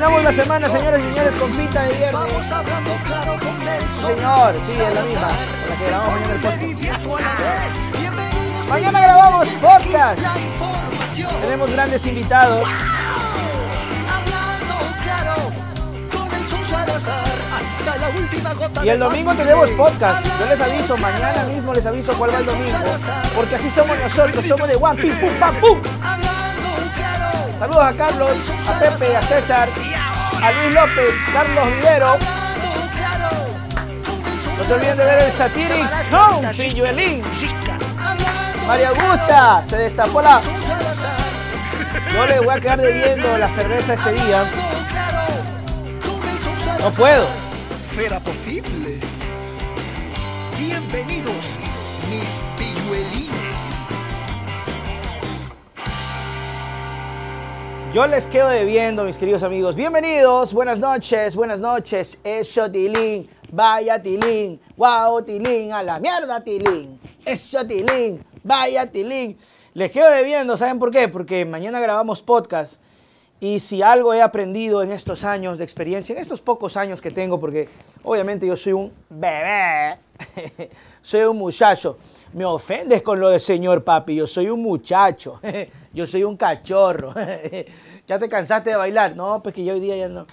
terminamos la semana, señores y señores, con pinta de viernes. Vamos hablando claro con Señor, sí, es la misma. La que grabamos mañana el podcast. Mañana grabamos podcast. Tenemos grandes invitados. Y el domingo tenemos podcast. Yo les aviso, mañana mismo les aviso cuál va el domingo. Porque así somos nosotros, somos de One Piece. ¡Pum, pam, pum! Saludos a Carlos, a Pepe, a César, a Luis López, Carlos Vivero. No se olviden de ver el Satiric Show, Trilluelín. María Augusta se destapó la. No le voy a quedar debiendo la cerveza este día. No puedo. Yo les quedo debiendo, mis queridos amigos. Bienvenidos, buenas noches, buenas noches. Eso, Tilín, vaya Tilín, wow, Tilín, a la mierda, Tilín. Eso, Tilín, vaya Tilín. Les quedo debiendo, ¿saben por qué? Porque mañana grabamos podcast y si algo he aprendido en estos años de experiencia, en estos pocos años que tengo, porque obviamente yo soy un bebé, soy un muchacho me ofendes con lo del Señor, papi. Yo soy un muchacho, yo soy un cachorro. ¿Ya te cansaste de bailar? No, pues que yo hoy día ya no.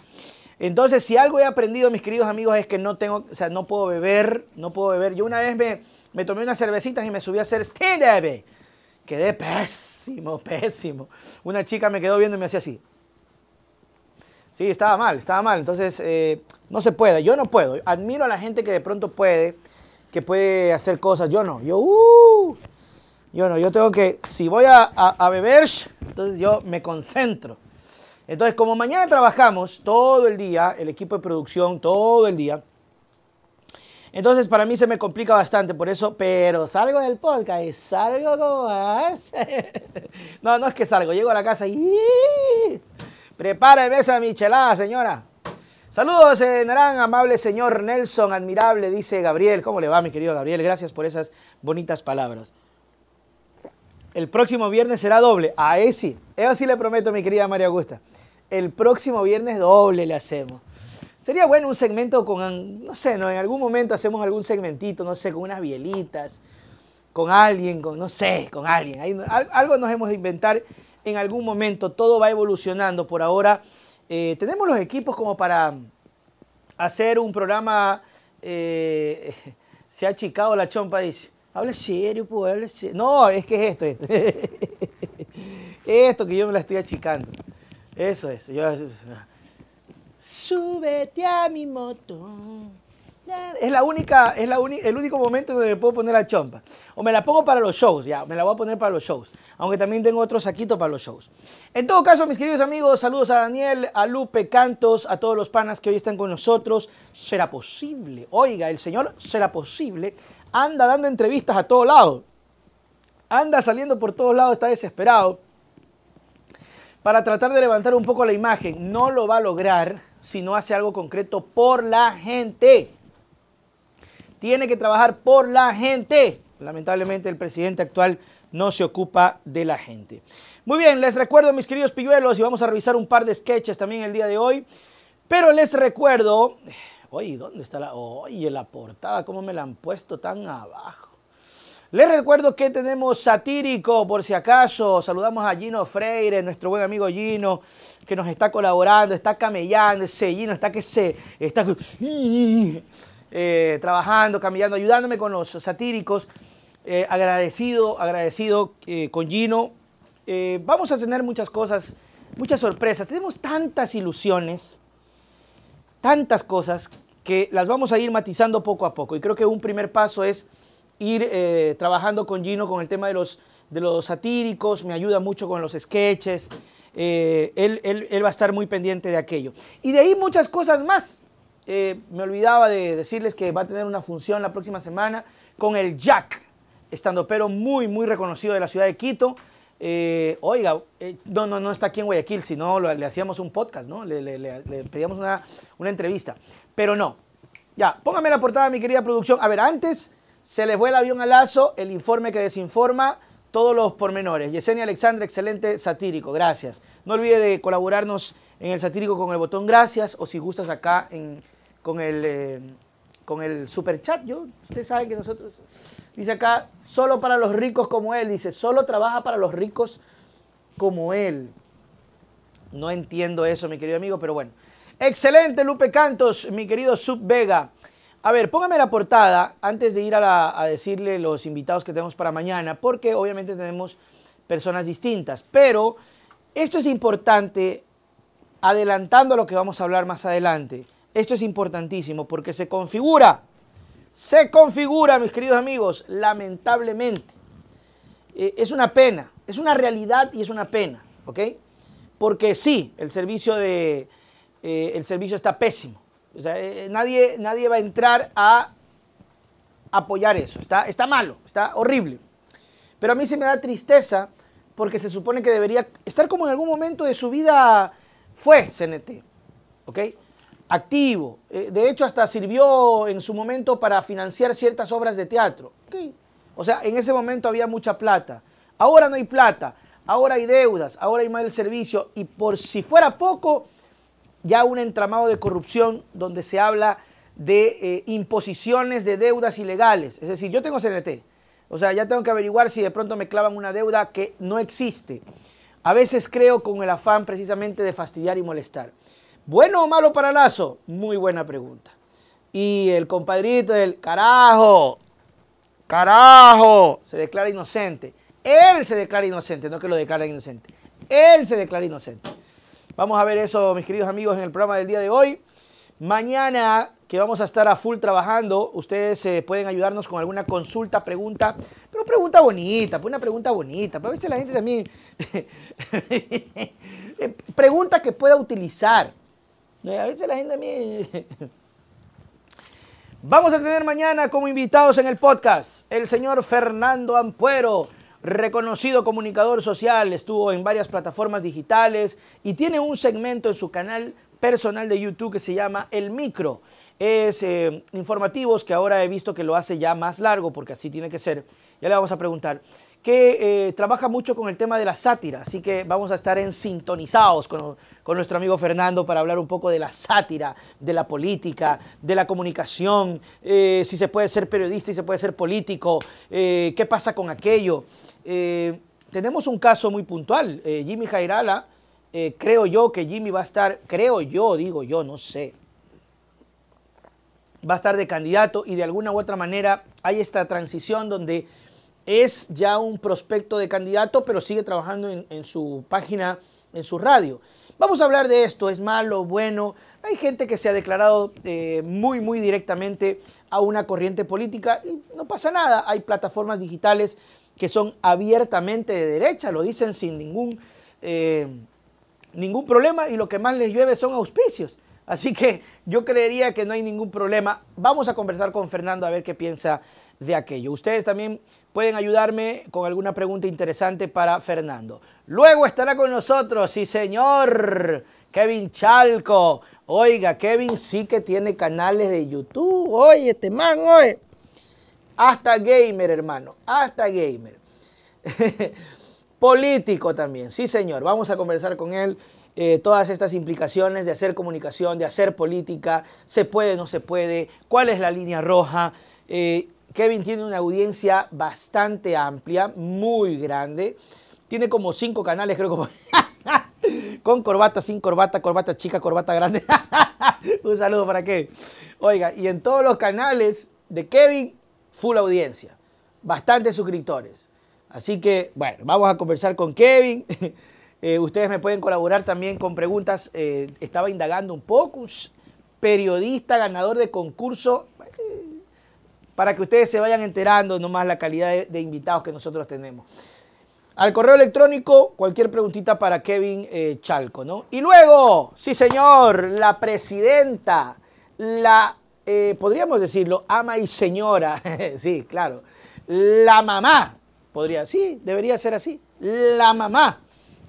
Entonces, si algo he aprendido, mis queridos amigos, es que no tengo, o sea, no puedo beber, no puedo beber. Yo una vez me, me tomé unas cervecitas y me subí a hacer stand Quedé pésimo, pésimo. Una chica me quedó viendo y me hacía así. Sí, estaba mal, estaba mal. Entonces, eh, no se puede. Yo no puedo. Admiro a la gente que de pronto puede puede hacer cosas. Yo no, yo, uh, yo no, yo tengo que, si voy a, beber, entonces yo me concentro. Entonces, como mañana trabajamos todo el día, el equipo de producción todo el día, entonces para mí se me complica bastante, por eso, pero salgo del podcast y salgo como... no, no es que salgo, llego a la casa y... a esa michelada, señora. Saludos, eh, amable señor Nelson, admirable, dice Gabriel. ¿Cómo le va, mi querido Gabriel? Gracias por esas bonitas palabras. El próximo viernes será doble. A ah, sí. Eso sí le prometo, mi querida María Augusta. El próximo viernes doble le hacemos. Sería bueno un segmento con, no sé, ¿no? en algún momento hacemos algún segmentito, no sé, con unas bielitas, con alguien, con, no sé, con alguien. algo nos hemos de inventar en algún momento. Todo va evolucionando. Por ahora eh, ¿Tenemos los equipos como para hacer un programa? Eh, se ha achicado la chompa, dice. Habla serio, pues, habla serio. No, es que es esto, esto. esto que yo me la estoy achicando. Eso es. Ah. Súbete a mi moto. Es la única, es la el único momento donde me puedo poner la chompa. O me la pongo para los shows, ya, me la voy a poner para los shows. Aunque también tengo otro saquito para los shows. En todo caso, mis queridos amigos, saludos a Daniel, a Lupe, Cantos, a todos los panas que hoy están con nosotros. ¿Será posible? Oiga, el señor será posible. Anda dando entrevistas a todo lado. Anda saliendo por todos lados, está desesperado. Para tratar de levantar un poco la imagen, no lo va a lograr si no hace algo concreto por la gente. Tiene que trabajar por la gente. Lamentablemente el presidente actual no se ocupa de la gente. Muy bien, les recuerdo mis queridos pilluelos y vamos a revisar un par de sketches también el día de hoy. Pero les recuerdo, oye, ¿dónde está la? Oye, la portada, ¿cómo me la han puesto tan abajo? Les recuerdo que tenemos satírico, por si acaso. Saludamos a Gino Freire, nuestro buen amigo Gino, que nos está colaborando, está camellando, ese Gino está que se... Está... Eh, trabajando, camellando, ayudándome con los satíricos. Eh, agradecido, agradecido eh, con Gino eh, vamos a tener muchas cosas, muchas sorpresas. Tenemos tantas ilusiones, tantas cosas que las vamos a ir matizando poco a poco. Y creo que un primer paso es ir eh, trabajando con Gino con el tema de los, satíricos, me ayuda mucho con los sketches, eh, él, va a estar muy pendiente de aquello. Y de ahí muchas cosas más. me olvidaba de decirles que va a tener una función la próxima semana con el Jack, estando pero muy, muy reconocido de la ciudad de Quito. Eh, oiga, eh, no, no, no está aquí en Guayaquil, sino le, le hacíamos un podcast, ¿no? Le, pedíamos una, entrevista. Pero no. Ya, póngame la portada, mi querida producción. A ver, antes se le fue el avión al lazo, el informe que desinforma, todos los pormenores. Yesenia Alexandra, excelente satírico, gracias. No olvide de colaborarnos en el satírico con el botón gracias o si gustas acá con el... Eh, el super chat, yo, ustedes saben que nosotros Dice acá, solo para los ricos como él. Dice, solo trabaja para los ricos como él. No entiendo eso, mi querido amigo, pero bueno. Excelente, Lupe Cantos, mi querido Sub Vega. A ver, póngame la portada antes de ir a, a decirle los invitados que tenemos para mañana, porque obviamente tenemos personas distintas. Pero esto es importante, adelantando a lo que vamos a hablar más adelante. Esto es importantísimo porque se configura se configura, mis queridos amigos, lamentablemente. Eh, es una pena, es una realidad y es una pena, ¿ok? Porque sí, el servicio, de, eh, el servicio está pésimo. O sea, eh, nadie, nadie va a entrar a apoyar eso. Está, está malo, está horrible. Pero a mí se me da tristeza porque se supone que debería estar como en algún momento de su vida fue CNT, ¿ok? activo. Eh, de hecho, hasta sirvió en su momento para financiar ciertas obras de teatro. O sea, en ese momento había mucha plata. Ahora no hay plata, ahora hay deudas, ahora hay mal servicio y por si fuera poco, ya un entramado de corrupción donde se habla de eh, imposiciones de deudas ilegales. Es decir, yo tengo CNT, o sea, ya tengo que averiguar si de pronto me clavan una deuda que no existe. A veces creo con el afán precisamente de fastidiar y molestar. ¿Bueno o malo para Lazo? Muy buena pregunta. Y el compadrito del carajo, carajo, se declara inocente. Él se declara inocente, no que lo declara inocente. Él se declara inocente. Vamos a ver eso, mis queridos amigos, en el programa del día de hoy. Mañana, que vamos a estar a full trabajando, ustedes eh, pueden ayudarnos con alguna consulta, pregunta, pero pregunta bonita, pues una pregunta bonita. Pero pues a veces la gente también pregunta que pueda utilizar. Vamos a tener mañana como invitados en el podcast el señor Fernando Ampuero, reconocido comunicador social, estuvo en varias plataformas digitales y tiene un segmento en su canal personal de YouTube que se llama El Micro. Es eh, informativos que ahora he visto que lo hace ya más largo porque así tiene que ser. Ya le vamos a preguntar que eh, trabaja mucho con el tema de la sátira, así que vamos a estar en sintonizados con, nuestro amigo Fernando para hablar un poco de la sátira, de la política, de la comunicación, eh, si se puede ser periodista y se puede ser político, eh, qué pasa con aquello. tenemos un caso muy puntual, Jimmy Jairala, creo yo que Jimmy va a estar, creo yo, digo yo, no sé, va a estar de candidato y de alguna u otra manera hay esta transición donde es ya un prospecto de candidato, pero sigue trabajando en, su página, en su radio. Vamos a hablar de esto, es malo, bueno. Hay gente que se ha declarado eh, muy, muy directamente a una corriente política y no pasa nada. Hay plataformas digitales que son abiertamente de derecha, lo dicen sin ningún, eh, ningún problema y lo que más les llueve son auspicios. Así que yo creería que no hay ningún problema. Vamos a conversar con Fernando a ver qué piensa de aquello. Ustedes también pueden ayudarme con alguna pregunta interesante para Fernando. Luego estará con nosotros, sí señor, Kevin Chalco. Oiga, Kevin sí que tiene canales de YouTube. Oye, este man, oye. Hasta gamer, hermano. Hasta gamer. Político también, sí señor. Vamos a conversar con él. Eh, todas estas implicaciones de hacer comunicación, de hacer política, se puede, no se puede, cuál es la línea roja. Eh, Kevin tiene una audiencia bastante amplia, muy grande. Tiene como cinco canales, creo, que. con corbata, sin corbata, corbata chica, corbata grande. Un saludo para Kevin. Oiga, y en todos los canales de Kevin, full audiencia. Bastantes suscriptores. Así que, bueno, vamos a conversar con Kevin. Eh, ustedes me pueden colaborar también con preguntas. Eh, estaba indagando un poco. Periodista, ganador de concurso para que ustedes se vayan enterando nomás la calidad de, invitados que nosotros tenemos. Al correo electrónico, cualquier preguntita para Kevin eh, Chalco, ¿no? Y luego, sí señor, la presidenta, la, eh, podríamos decirlo, ama y señora, sí, claro, la mamá, podría, sí, debería ser así, la mamá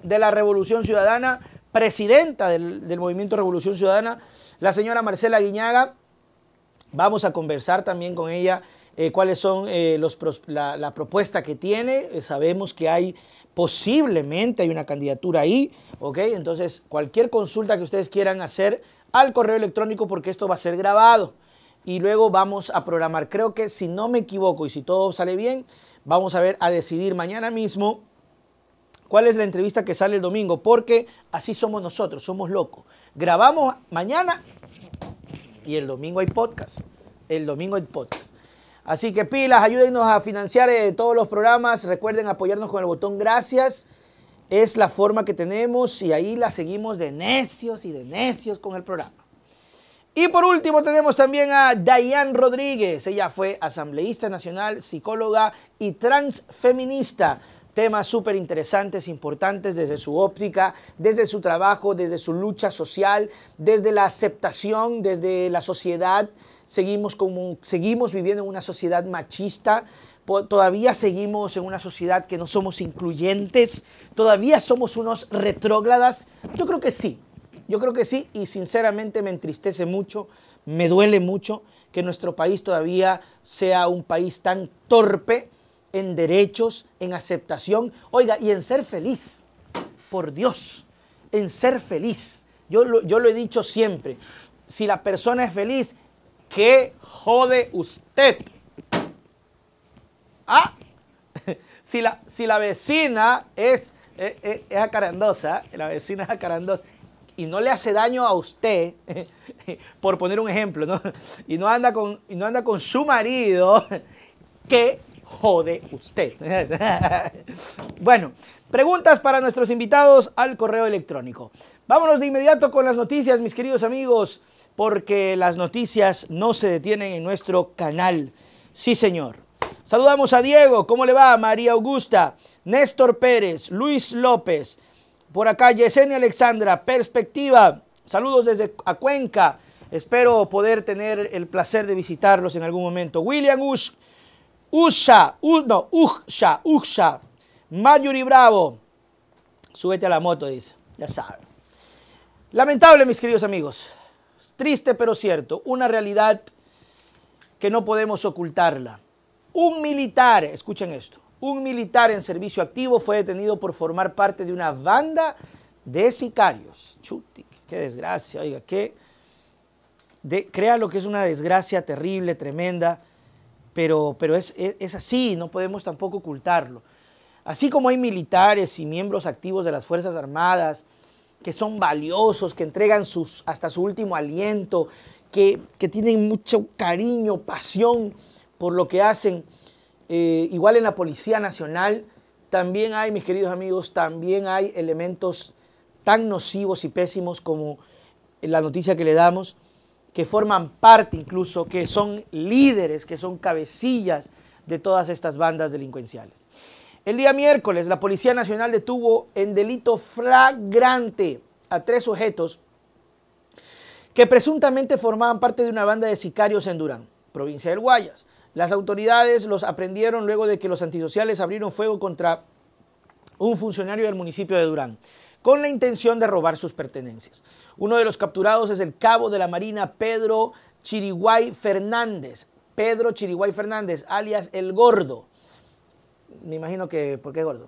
de la Revolución Ciudadana, presidenta del, del Movimiento Revolución Ciudadana, la señora Marcela Guiñaga, Vamos a conversar también con ella eh, cuáles son eh, los, la, propuesta que tiene. Eh, sabemos que hay posiblemente hay una candidatura ahí, ¿ok? Entonces, cualquier consulta que ustedes quieran hacer al correo electrónico, porque esto va a ser grabado. Y luego vamos a programar. Creo que si no me equivoco y si todo sale bien, vamos a ver a decidir mañana mismo cuál es la entrevista que sale el domingo, porque así somos nosotros, somos locos. Grabamos mañana y el domingo hay podcast. El domingo hay podcast. Así que pilas, ayúdennos a financiar eh, todos los programas. Recuerden apoyarnos con el botón gracias. Es la forma que tenemos y ahí la seguimos de necios y de necios con el programa. Y por último tenemos también a Diane Rodríguez. Ella fue asambleísta nacional, psicóloga y transfeminista temas súper interesantes, importantes desde su óptica, desde su trabajo, desde su lucha social, desde la aceptación, desde la sociedad. Seguimos, como, seguimos viviendo en una sociedad machista, todavía seguimos en una sociedad que no somos incluyentes, todavía somos unos retrógradas. Yo creo que sí, yo creo que sí y sinceramente me entristece mucho, me duele mucho que nuestro país todavía sea un país tan torpe en derechos, en aceptación, oiga, y en ser feliz, por Dios, en ser feliz. Yo lo, he dicho siempre, si la persona es feliz, ¿qué jode usted? Ah, si la, si la vecina es, es, eh, eh, es acarandosa, la vecina es acarandosa, y no le hace daño a usted, por poner un ejemplo, ¿no? y, no anda con, y no anda con su marido, ¿qué jode usted. bueno, preguntas para nuestros invitados al correo electrónico. Vámonos de inmediato con las noticias, mis queridos amigos, porque las noticias no se detienen en nuestro canal. Sí, señor. Saludamos a Diego, ¿cómo le va? María Augusta, Néstor Pérez, Luis López, por acá Yesenia Alexandra, Perspectiva, saludos desde a Cuenca. Espero poder tener el placer de visitarlos en algún momento. William Ush, Usha, no, Usha, Usha. Mayuri Bravo. Súbete a la moto, dice. Ya sabes. Lamentable, mis queridos amigos. Triste pero cierto. Una realidad que no podemos ocultarla. Un militar, escuchen esto, un militar en servicio activo fue detenido por formar parte de una banda de sicarios. Chuti, qué desgracia, oiga, qué... De, lo que es una desgracia terrible, tremenda pero, es, así, no podemos tampoco ocultarlo. Así como hay militares y miembros activos de las Fuerzas Armadas que son valiosos, que entregan sus, hasta su último aliento, que, tienen mucho cariño, pasión por lo que hacen, eh, igual en la Policía Nacional, también hay, mis queridos amigos, también hay elementos tan nocivos y pésimos como la noticia que le damos, que forman parte incluso, que son líderes, que son cabecillas de todas estas bandas delincuenciales. El día miércoles, la Policía Nacional detuvo en delito flagrante a tres sujetos que presuntamente formaban parte de una banda de sicarios en Durán, provincia del Guayas. Las autoridades los aprendieron luego de que los antisociales abrieron fuego contra un funcionario del municipio de Durán con la intención de robar sus pertenencias. Uno de los capturados es el cabo de la Marina Pedro Chiriguay Fernández, Pedro Chiriguay Fernández, alias El Gordo. Me imagino que, ¿por qué gordo?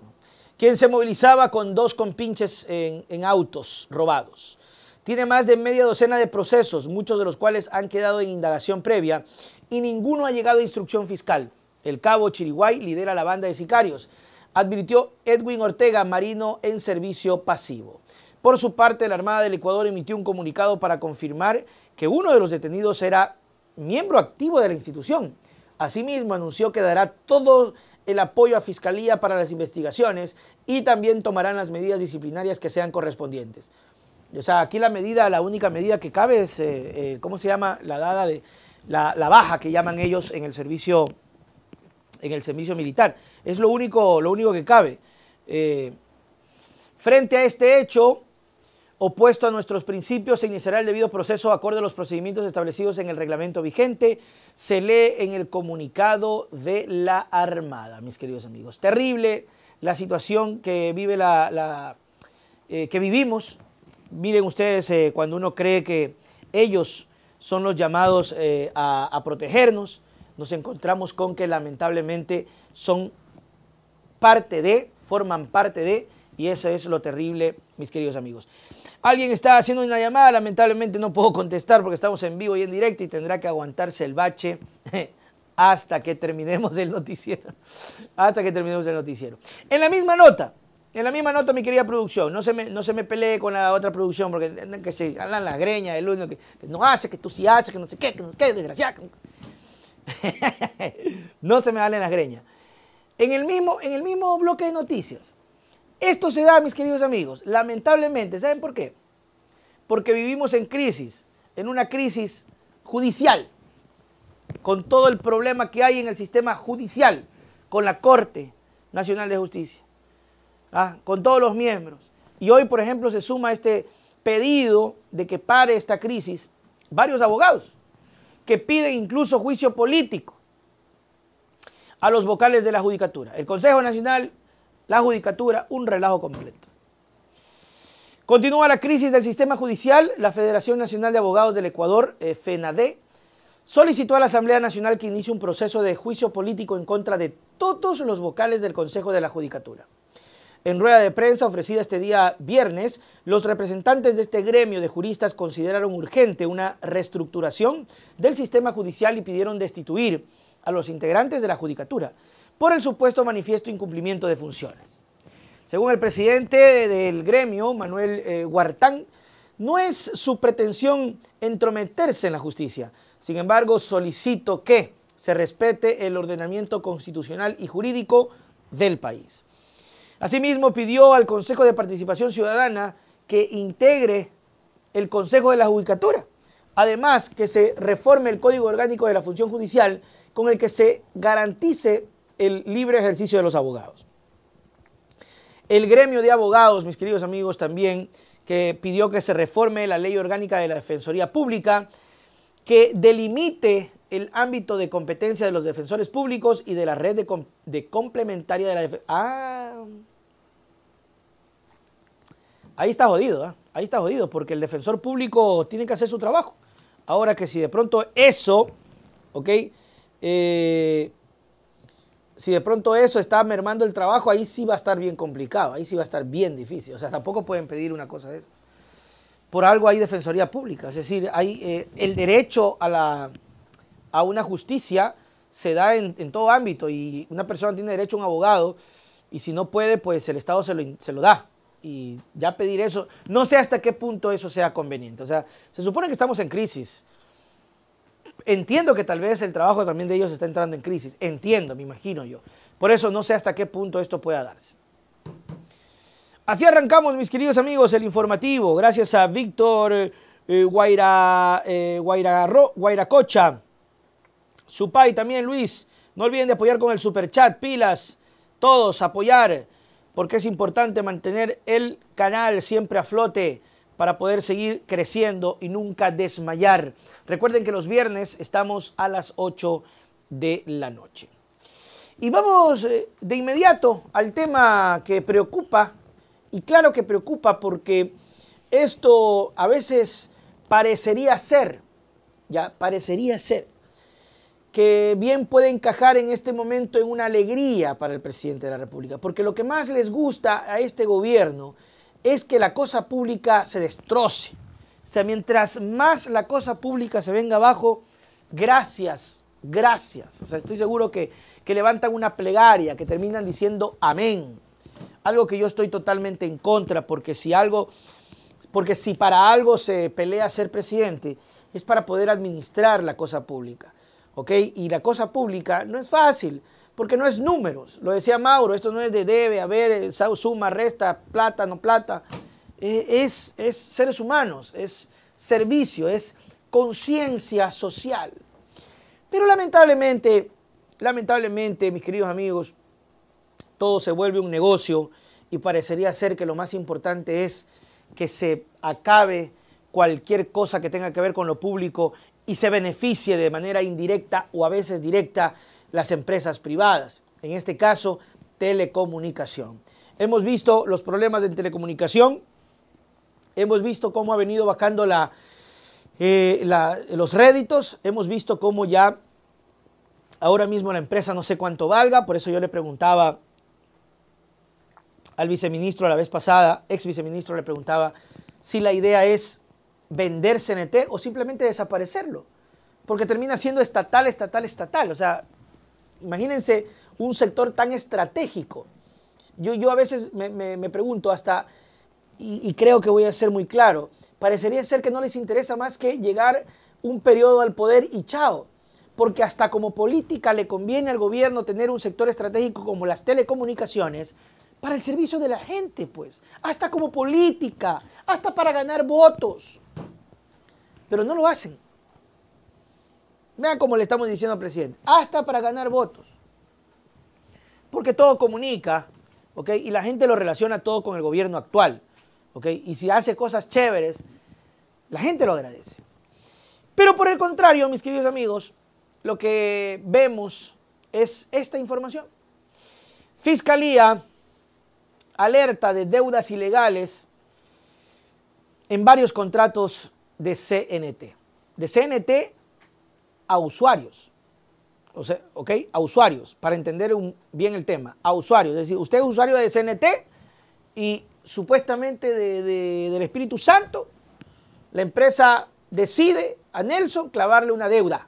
Quien se movilizaba con dos compinches en, en autos robados. Tiene más de media docena de procesos, muchos de los cuales han quedado en indagación previa y ninguno ha llegado a instrucción fiscal. El cabo Chiriguay lidera la banda de sicarios advirtió Edwin Ortega Marino en servicio pasivo. Por su parte, la Armada del Ecuador emitió un comunicado para confirmar que uno de los detenidos era miembro activo de la institución. Asimismo, anunció que dará todo el apoyo a Fiscalía para las investigaciones y también tomarán las medidas disciplinarias que sean correspondientes. O sea, aquí la medida, la única medida que cabe es, eh, eh, ¿cómo se llama? La dada de, la baja que llaman ellos en el servicio en el servicio militar. Es lo único, lo único que cabe. Eh, frente a este hecho, opuesto a nuestros principios, se iniciará el debido proceso acorde a los procedimientos establecidos en el reglamento vigente. Se lee en el comunicado de la Armada, mis queridos amigos. Terrible la situación que vive la, eh, que vivimos. Miren ustedes eh, cuando uno cree que ellos son los llamados a, protegernos, nos encontramos con que lamentablemente son parte de, forman parte de, y eso es lo terrible, mis queridos amigos. Alguien está haciendo una llamada, lamentablemente no puedo contestar porque estamos en vivo y en directo y tendrá que aguantarse el bache hasta que terminemos el noticiero. Hasta que terminemos el noticiero. En la misma nota, en la misma nota, mi querida producción, no se me, no se me pelee con la otra producción porque que se hablan la greña, el único que, no hace, que tú sí haces, que no sé qué, que no sé desgraciado. no se me valen las greñas. En el, mismo, en el mismo bloque de noticias. Esto se da, mis queridos amigos, lamentablemente. ¿Saben por qué? Porque vivimos en crisis, en una crisis judicial, con todo el problema que hay en el sistema judicial, con la Corte Nacional de Justicia, ¿ah? con todos los miembros. Y hoy, por ejemplo, se suma este pedido de que pare esta crisis varios abogados que pide incluso juicio político a los vocales de la Judicatura. El Consejo Nacional, la Judicatura, un relajo completo. Continúa la crisis del sistema judicial. La Federación Nacional de Abogados del Ecuador, eh, FENADE, solicitó a la Asamblea Nacional que inicie un proceso de juicio político en contra de todos los vocales del Consejo de la Judicatura. En rueda de prensa ofrecida este día viernes, los representantes de este gremio de juristas consideraron urgente una reestructuración del sistema judicial y pidieron destituir a los integrantes de la Judicatura por el supuesto manifiesto incumplimiento de funciones. Según el presidente del gremio, Manuel eh, Huartán, no es su pretensión entrometerse en la justicia. Sin embargo, solicito que se respete el ordenamiento constitucional y jurídico del país. Asimismo, pidió al Consejo de Participación Ciudadana que integre el Consejo de la Judicatura. Además, que se reforme el Código Orgánico de la Función Judicial con el que se garantice el libre ejercicio de los abogados. El gremio de abogados, mis queridos amigos, también que pidió que se reforme la ley orgánica de la Defensoría Pública, que delimite el ámbito de competencia de los defensores públicos y de la red de, complementaria de la defensoría. Ah. Ahí está jodido, ¿ah? ahí está jodido, porque el defensor público tiene que hacer su trabajo. Ahora que si de pronto eso, ¿ok? Eh, si de pronto eso está mermando el trabajo, ahí sí va a estar bien complicado, ahí sí va a estar bien difícil. O sea, tampoco pueden pedir una cosa de esas. Por algo hay defensoría pública, es decir, hay, eh, el derecho a, la, a una justicia se da en, todo ámbito y una persona tiene derecho a un abogado y si no puede, pues el Estado se lo da y ya pedir eso, no sé hasta qué punto eso sea conveniente. O sea, se supone que estamos en crisis. Entiendo que tal vez el trabajo también de ellos está entrando en crisis. Entiendo, me imagino yo. Por eso no sé hasta qué punto esto pueda darse. Así arrancamos, mis queridos amigos, el informativo. Gracias a Víctor eh, eh Guaira, eh, Supay también, Luis. No olviden de apoyar con el super chat, pilas. Todos, apoyar porque es importante mantener el canal siempre a flote para poder seguir creciendo y nunca desmayar. Recuerden que los viernes estamos a las 8 de la noche. Y vamos eh, de inmediato al tema que preocupa, y claro que preocupa porque esto a veces parecería ser, ya parecería ser, que bien puede encajar en este momento en una alegría para el presidente de la República, porque lo que más les gusta a este gobierno es que la cosa pública se destroce. O sea, mientras más la cosa pública se venga abajo, gracias, gracias. O sea, estoy seguro que, levantan una plegaria, que terminan diciendo amén. Algo que yo estoy totalmente en contra, porque si algo, porque si para algo se pelea ser presidente, es para poder administrar la cosa pública. Y la cosa pública no es fácil, porque no es números. Lo decía Mauro, esto no es de debe, haber, eh, suma, resta, plata, no plata. Eh, es, es seres humanos, es servicio, es conciencia social. Pero lamentablemente, lamentablemente, mis queridos amigos, todo se vuelve un negocio y parecería ser que lo más importante es que se acabe cualquier cosa que tenga que ver con lo público y se beneficie de manera indirecta o a veces directa las empresas privadas, en este caso telecomunicación. Hemos visto los problemas en telecomunicación, hemos visto cómo ha venido bajando eh, los réditos, hemos visto cómo ya ahora mismo la empresa no sé cuánto valga, por eso yo le preguntaba al viceministro la vez pasada, ex viceministro, le preguntaba si la idea es vender CNT e o simplemente desaparecerlo, porque termina siendo estatal, estatal, estatal. O sea, imagínense un sector tan estratégico. Yo, yo a veces me, pregunto hasta, y, y, creo que voy a ser muy claro, parecería ser que no les interesa más que llegar un periodo al poder y chao. Porque hasta como política le conviene al gobierno tener un sector estratégico como las telecomunicaciones para el servicio de la gente, pues. Hasta como política, hasta para ganar votos pero no lo hacen. Vean cómo le estamos diciendo al presidente, hasta para ganar votos. Porque todo comunica, ¿ok? Y la gente lo relaciona todo con el gobierno actual, ¿ok? Y si hace cosas chéveres, la gente lo agradece. Pero por el contrario, mis queridos amigos, lo que vemos es esta información. Fiscalía alerta de deudas ilegales en varios contratos de CNT. De CNT a usuarios. O sea, ¿ok? A usuarios, para entender bien el tema. A usuarios. Es decir, usted es usuario de CNT y supuestamente del Espíritu Santo, la empresa decide a Nelson clavarle una deuda.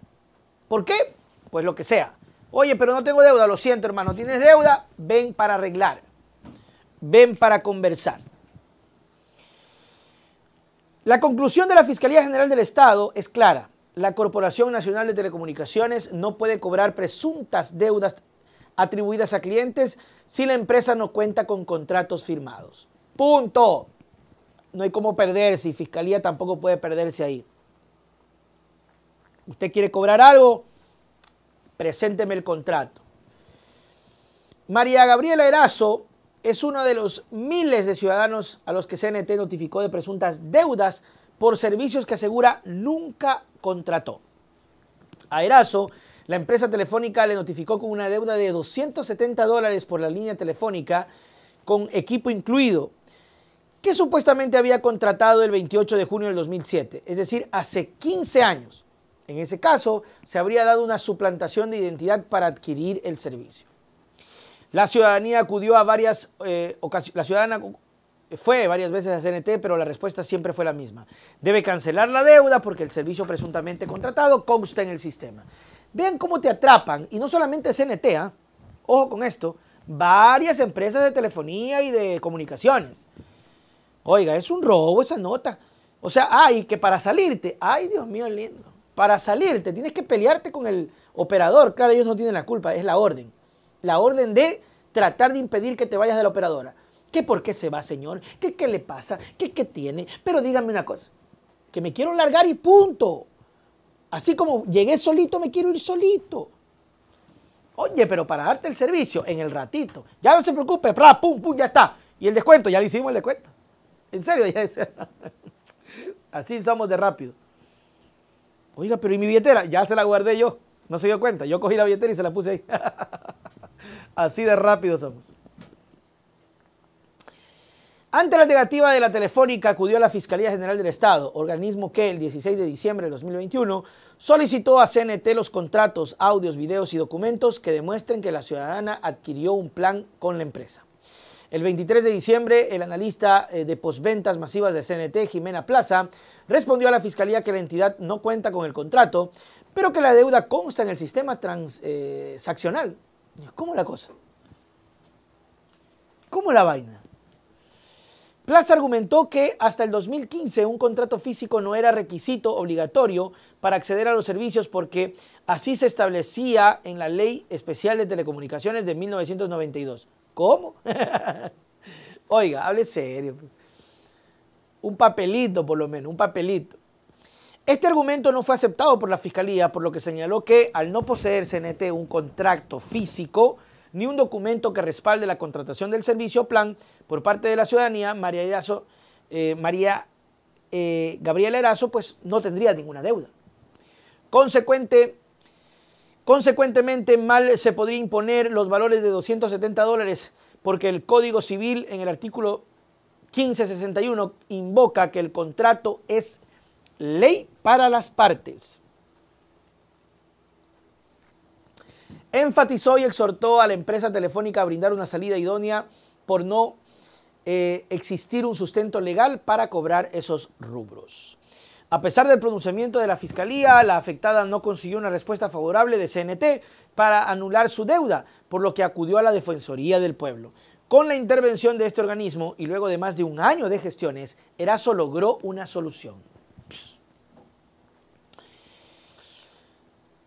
¿Por qué? Pues lo que sea. Oye, pero no tengo deuda, lo siento hermano, tienes deuda, ven para arreglar, ven para conversar. La conclusión de la Fiscalía General del Estado es clara. La Corporación Nacional de Telecomunicaciones no puede cobrar presuntas deudas atribuidas a clientes si la empresa no cuenta con contratos firmados. Punto. No hay cómo perderse y Fiscalía tampoco puede perderse ahí. Usted quiere cobrar algo, presénteme el contrato. María Gabriela Erazo es uno de los miles de ciudadanos a los que CNT notificó de presuntas deudas por servicios que asegura nunca contrató. A Eraso, la empresa telefónica le notificó con una deuda de 270 dólares por la línea telefónica, con equipo incluido, que supuestamente había contratado el 28 de junio del 2007, es decir, hace 15 años. En ese caso, se habría dado una suplantación de identidad para adquirir el servicio. La ciudadanía acudió a varias eh, ocasiones, la ciudadana fue varias veces a CNT, pero la respuesta siempre fue la misma. Debe cancelar la deuda porque el servicio presuntamente contratado consta en el sistema. Vean cómo te atrapan, y no solamente CNT, ¿ah? ojo con esto, varias empresas de telefonía y de comunicaciones. Oiga, es un robo esa nota. O sea, hay que para salirte, ay Dios mío lindo, para salirte tienes que pelearte con el operador. Claro, ellos no tienen la culpa, es la orden la orden de tratar de impedir que te vayas de la operadora. ¿Qué por qué se va, señor? ¿Qué, le pasa? ¿Qué, qué tiene? Pero díganme una cosa, que me quiero largar y punto. Así como llegué solito, me quiero ir solito. Oye, pero para darte el servicio en el ratito, ya no se preocupe, pra, pum, pum, ya está. Y el descuento, ya le hicimos el descuento. En serio, Así somos de rápido. Oiga, pero ¿y mi billetera? Ya se la guardé yo. No se dio cuenta. Yo cogí la billetera y se la puse ahí. Así de rápido somos. Ante la negativa de la Telefónica acudió a la Fiscalía General del Estado, organismo que el 16 de diciembre de 2021 solicitó a CNT los contratos, audios, videos y documentos que demuestren que la ciudadana adquirió un plan con la empresa. El 23 de diciembre, el analista eh, de postventas masivas de CNT, Jimena Plaza, respondió a la Fiscalía que la entidad no cuenta con el contrato, pero que la deuda consta en el sistema transaccional eh, ¿Cómo la cosa? ¿Cómo la vaina? Plaza argumentó que hasta el 2015 un contrato físico no era requisito obligatorio para acceder a los servicios porque así se establecía en la Ley Especial de Telecomunicaciones de 1992. ¿Cómo? Oiga, hable serio. Pues. Un papelito por lo menos, un papelito. Este argumento no fue aceptado por la Fiscalía, por lo que señaló que al no poseer CNT un contrato físico ni un documento que respalde la contratación del servicio plan por parte de la ciudadanía, María, eh, eh, Gabriela Erazo pues, no tendría ninguna deuda. consecuentemente, mal se podría imponer los valores de 270 dólares porque el Código Civil en el artículo 1561 invoca que el contrato es ley para las partes. Enfatizó y exhortó a la empresa telefónica a brindar una salida idónea por no eh, existir un sustento legal para cobrar esos rubros. A pesar del pronunciamiento de la Fiscalía, la afectada no consiguió una respuesta favorable de CNT para anular su deuda, por lo que acudió a la Defensoría del Pueblo. Con la intervención de este organismo y luego de más de un año de gestiones, Eraso logró una solución.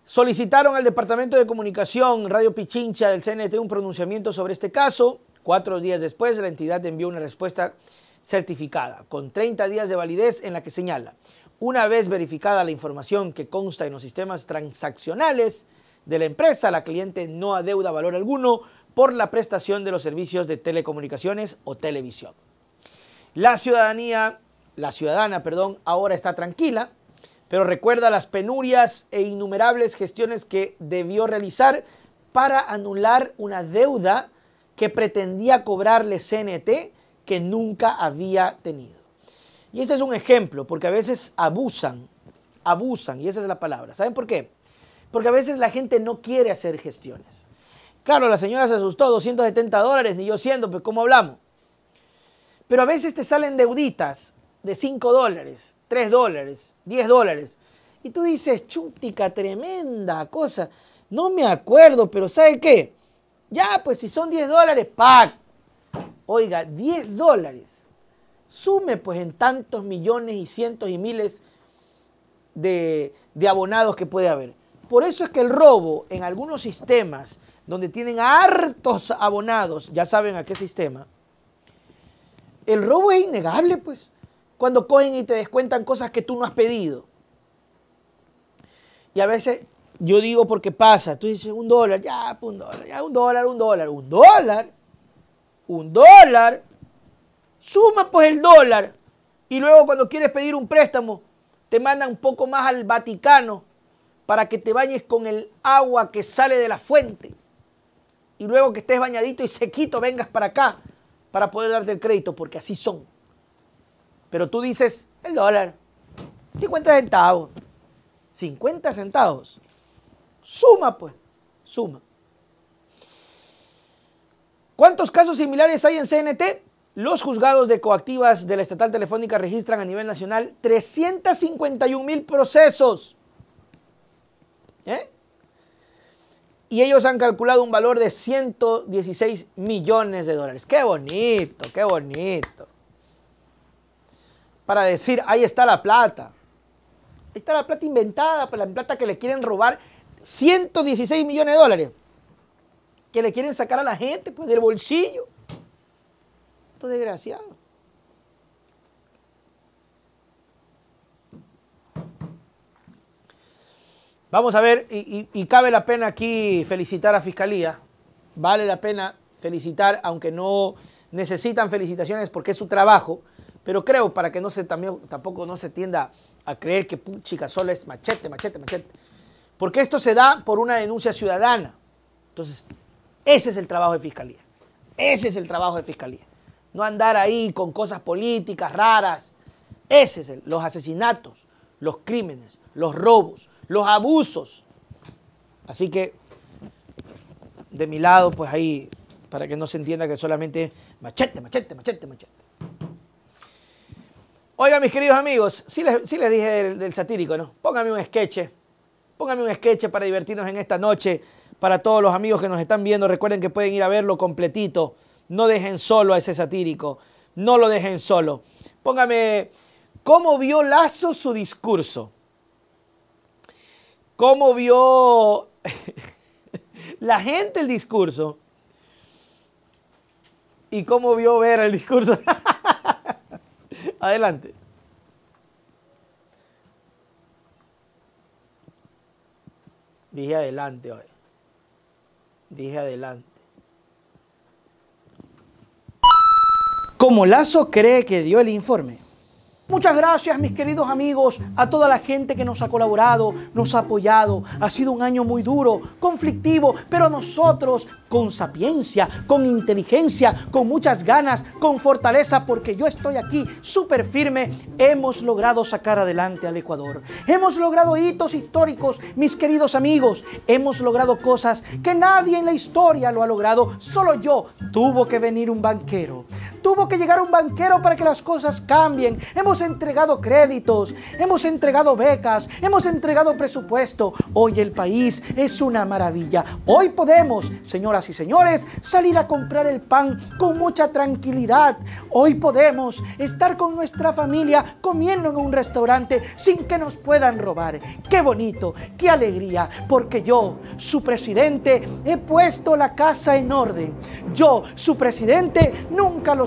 Solicitaron al Departamento de Comunicación Radio Pichincha del CNT un pronunciamiento sobre este caso. Cuatro días después, la entidad envió una respuesta certificada, con 30 días de validez en la que señala, una vez verificada la información que consta en los sistemas transaccionales de la empresa, la cliente no adeuda valor alguno por la prestación de los servicios de telecomunicaciones o televisión. La ciudadanía, la ciudadana, perdón, ahora está tranquila pero recuerda las penurias e innumerables gestiones que debió realizar para anular una deuda que pretendía cobrarle CNT que nunca había tenido. Y este es un ejemplo, porque a veces abusan, abusan, y esa es la palabra. ¿Saben por qué? Porque a veces la gente no quiere hacer gestiones. Claro, la señora se asustó, 270 dólares, ni yo siendo, pero pues, ¿cómo hablamos? Pero a veces te salen deuditas de 5 dólares, 3 dólares, 10 dólares. Y tú dices, chútica, tremenda cosa. No me acuerdo, pero ¿sabe qué? Ya, pues si son 10 dólares, ¡pac! Oiga, 10 dólares. Sume pues en tantos millones y cientos y miles de, de abonados que puede haber. Por eso es que el robo en algunos sistemas donde tienen hartos abonados, ya saben a qué sistema, el robo es innegable, pues cuando cogen y te descuentan cosas que tú no has pedido. Y a veces yo digo porque pasa, tú dices un dólar, ya, pues, un dólar, ya, un dólar, un dólar, un dólar, un dólar. Suma pues el dólar y luego cuando quieres pedir un préstamo, te mandan un poco más al Vaticano para que te bañes con el agua que sale de la fuente. Y luego que estés bañadito y sequito, vengas para acá para poder darte el crédito, porque así son. Pero tú dices, el dólar, 50 centavos. 50 centavos. Suma, pues, suma. ¿Cuántos casos similares hay en CNT? Los juzgados de coactivas de la Estatal Telefónica registran a nivel nacional 351 mil procesos. ¿Eh? Y ellos han calculado un valor de 116 millones de dólares. ¡Qué bonito, qué bonito! para decir, ahí está la plata. Ahí está la plata inventada, pues, la plata que le quieren robar 116 millones de dólares. Que le quieren sacar a la gente pues, del bolsillo. Esto es desgraciado. Vamos a ver, y, y, cabe la pena aquí felicitar a Fiscalía, vale la pena felicitar, aunque no necesitan felicitaciones porque es su trabajo, pero creo, para que no se también, tampoco no se tienda a creer que chica solo es machete, machete, machete. Porque esto se da por una denuncia ciudadana. Entonces, ese es el trabajo de fiscalía. Ese es el trabajo de fiscalía. No andar ahí con cosas políticas raras. Ese es el, los asesinatos, los crímenes, los robos, los abusos. Así que, de mi lado, pues ahí, para que no se entienda que solamente machete, machete, machete, machete. Oiga, mis queridos amigos, sí les, dije del, satírico, ¿no? Póngame un sketch. Póngame un sketch para divertirnos en esta noche. Para todos los amigos que nos están viendo, recuerden que pueden ir a verlo completito. No dejen solo a ese satírico. No lo dejen solo. Póngame, ¿cómo vio Lazo su discurso? ¿Cómo vio la gente el discurso? ¿Y cómo vio ver el discurso? Adelante. Dije adelante hoy. Dije adelante. Como Lazo cree que dio el informe, Muchas gracias mis queridos amigos, a toda la gente que nos ha colaborado, nos ha apoyado. Ha sido un año muy duro, conflictivo, pero nosotros con sapiencia, con inteligencia, con muchas ganas, con fortaleza, porque yo estoy aquí súper firme, hemos logrado sacar adelante al Ecuador. Hemos logrado hitos históricos, mis queridos amigos. Hemos logrado cosas que nadie en la historia lo ha logrado, solo yo. Tuvo que venir un banquero, Tuvo que llegar un banquero para que las cosas cambien. Hemos entregado créditos, hemos entregado becas, hemos entregado presupuesto. Hoy el país es una maravilla. Hoy podemos, señoras y señores, salir a comprar el pan con mucha tranquilidad. Hoy podemos estar con nuestra familia comiendo en un restaurante sin que nos puedan robar. Qué bonito, qué alegría, porque yo, su presidente, he puesto la casa en orden. Yo, su presidente, nunca lo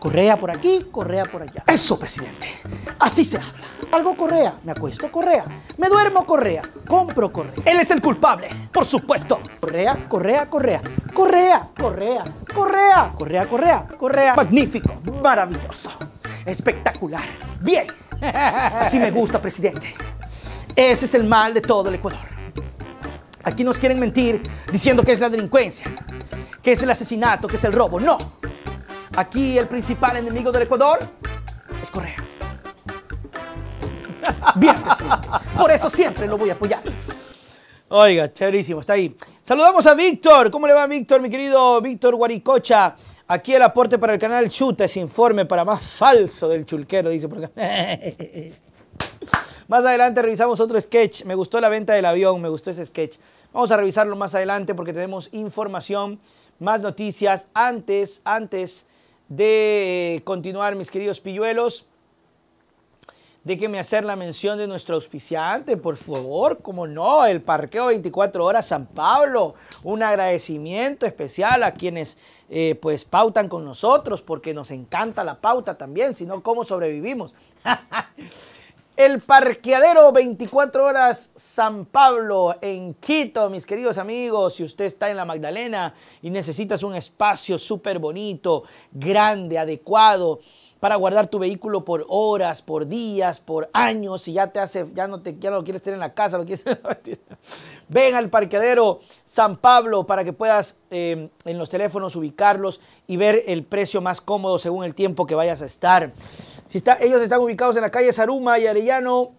Correa por aquí, correa por allá. Eso, presidente. Así se habla. Algo correa, me acuesto correa, me duermo correa, compro correa. Él es el culpable, por supuesto. Correa, correa, correa, correa, correa, correa, correa, correa, correa. Magnífico, maravilloso, espectacular, bien. Así me gusta, presidente. Ese es el mal de todo el Ecuador. Aquí nos quieren mentir diciendo que es la delincuencia, que es el asesinato, que es el robo. No, Aquí el principal enemigo del Ecuador es Correa. Bien, Por eso siempre lo voy a apoyar. Oiga, chéverísimo, está ahí. Saludamos a Víctor. ¿Cómo le va, Víctor, mi querido Víctor Guaricocha? Aquí el aporte para el canal Chuta es informe para más falso del chulquero, dice porque Más adelante revisamos otro sketch. Me gustó la venta del avión, me gustó ese sketch. Vamos a revisarlo más adelante porque tenemos información, más noticias. Antes, antes de eh, continuar, mis queridos pilluelos, me hacer la mención de nuestro auspiciante, por favor, como no, el Parqueo 24 Horas San Pablo. Un agradecimiento especial a quienes eh, pues pautan con nosotros, porque nos encanta la pauta también, sino cómo sobrevivimos. El parqueadero 24 horas San Pablo en Quito, mis queridos amigos, si usted está en la Magdalena y necesitas un espacio súper bonito, grande, adecuado, para guardar tu vehículo por horas, por días, por años, si ya te hace, ya no te, ya lo quieres tener en la casa, Ven al parqueadero San Pablo para que puedas em, en los teléfonos ubicarlos y ver el precio más cómodo según el tiempo que vayas a estar. Si ellos están ubicados en la calle Saruma y Arellano.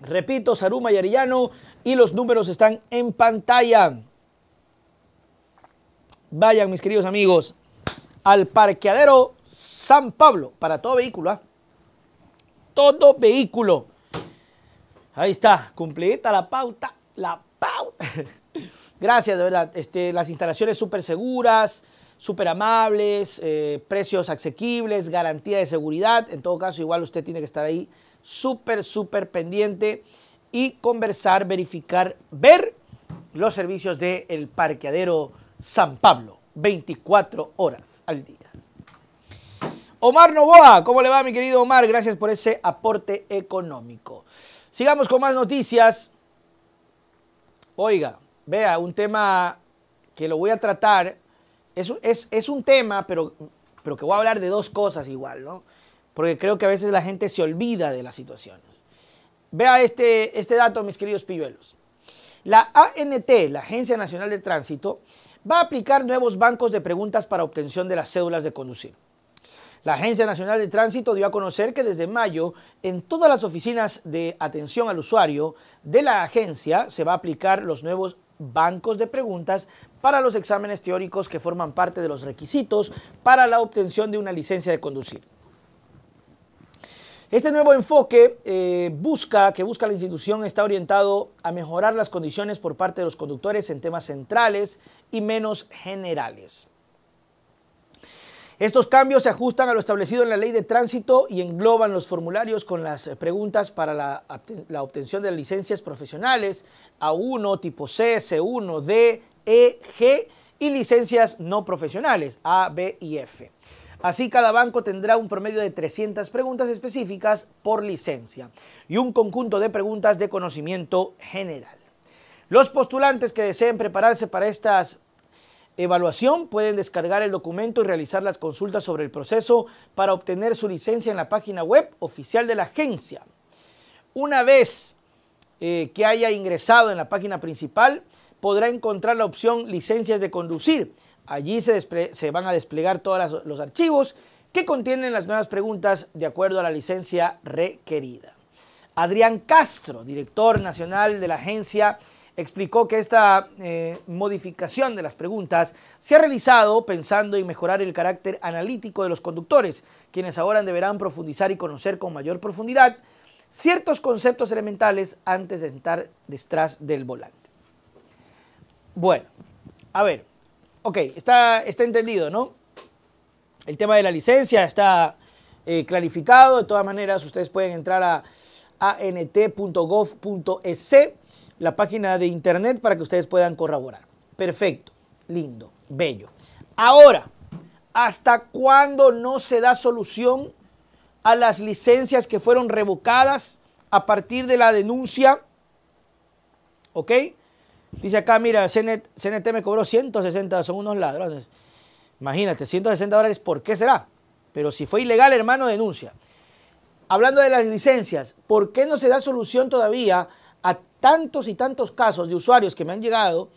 Repito, Saruma y Arellano, y los números están en pantalla. Vayan, mis queridos amigos al parqueadero San Pablo para todo vehículo. ¿ah? Todo vehículo. Ahí está, cumplida la pauta, la pauta. Gracias, de verdad. Este, las instalaciones súper seguras, súper amables, eh, precios asequibles, garantía de seguridad. En todo caso, igual usted tiene que estar ahí súper, súper pendiente y conversar, verificar, ver los servicios del parqueadero San Pablo. 24 horas al día. Omar Novoa, ¿cómo le va mi querido Omar? Gracias por ese aporte económico. Sigamos con más noticias. Oiga, vea, un tema que lo voy a tratar. Es, es, un tema, pero, pero que voy a hablar de dos cosas igual, ¿no? Porque creo que a veces la gente se olvida de las situaciones. Vea este, este dato, mis queridos pilluelos. La ANT, la Agencia Nacional de Tránsito, va a aplicar nuevos bancos de preguntas para obtención de las cédulas de conducir. La Agencia Nacional de Tránsito dio a conocer que desde mayo en todas las oficinas de atención al usuario de la agencia se va a aplicar los nuevos bancos de preguntas para los exámenes teóricos que forman parte de los requisitos para la obtención de una licencia de conducir. Este nuevo enfoque eh, busca, que busca la institución está orientado a mejorar las condiciones por parte de los conductores en temas centrales y menos generales. Estos cambios se ajustan a lo establecido en la ley de tránsito y engloban los formularios con las preguntas para la, la obtención de licencias profesionales A1, tipo C, C1, D, E, G y licencias no profesionales A, B y F. Así, cada banco tendrá un promedio de 300 preguntas específicas por licencia y un conjunto de preguntas de conocimiento general. Los postulantes que deseen prepararse para estas evaluación pueden descargar el documento y realizar las consultas sobre el proceso para obtener su licencia en la página web oficial de la agencia. Una vez eh, que haya ingresado en la página principal, podrá encontrar la opción licencias de conducir Allí se, van a desplegar todos los archivos que contienen las nuevas preguntas de acuerdo a la licencia requerida. Adrián Castro, director nacional de la agencia, explicó que esta eh, modificación de las preguntas se ha realizado pensando en mejorar el carácter analítico de los conductores, quienes ahora deberán profundizar y conocer con mayor profundidad ciertos conceptos elementales antes de estar detrás del volante. Bueno, a ver, ok, está, está entendido, ¿no? El tema de la licencia está eh, clarificado. De todas maneras, ustedes pueden entrar a ant.gov.es, la página de internet, para que ustedes puedan corroborar. Perfecto, lindo, bello. Ahora, ¿hasta cuándo no se da solución a las licencias que fueron revocadas a partir de la denuncia? ¿Ok? Dice acá, mira, CNT, me cobró 160, son unos ladrones. Imagínate, 160 dólares, ¿por qué será? Pero si fue ilegal, hermano, denuncia. Hablando de las licencias, ¿por qué no se da solución todavía a tantos y tantos casos de usuarios que me han llegado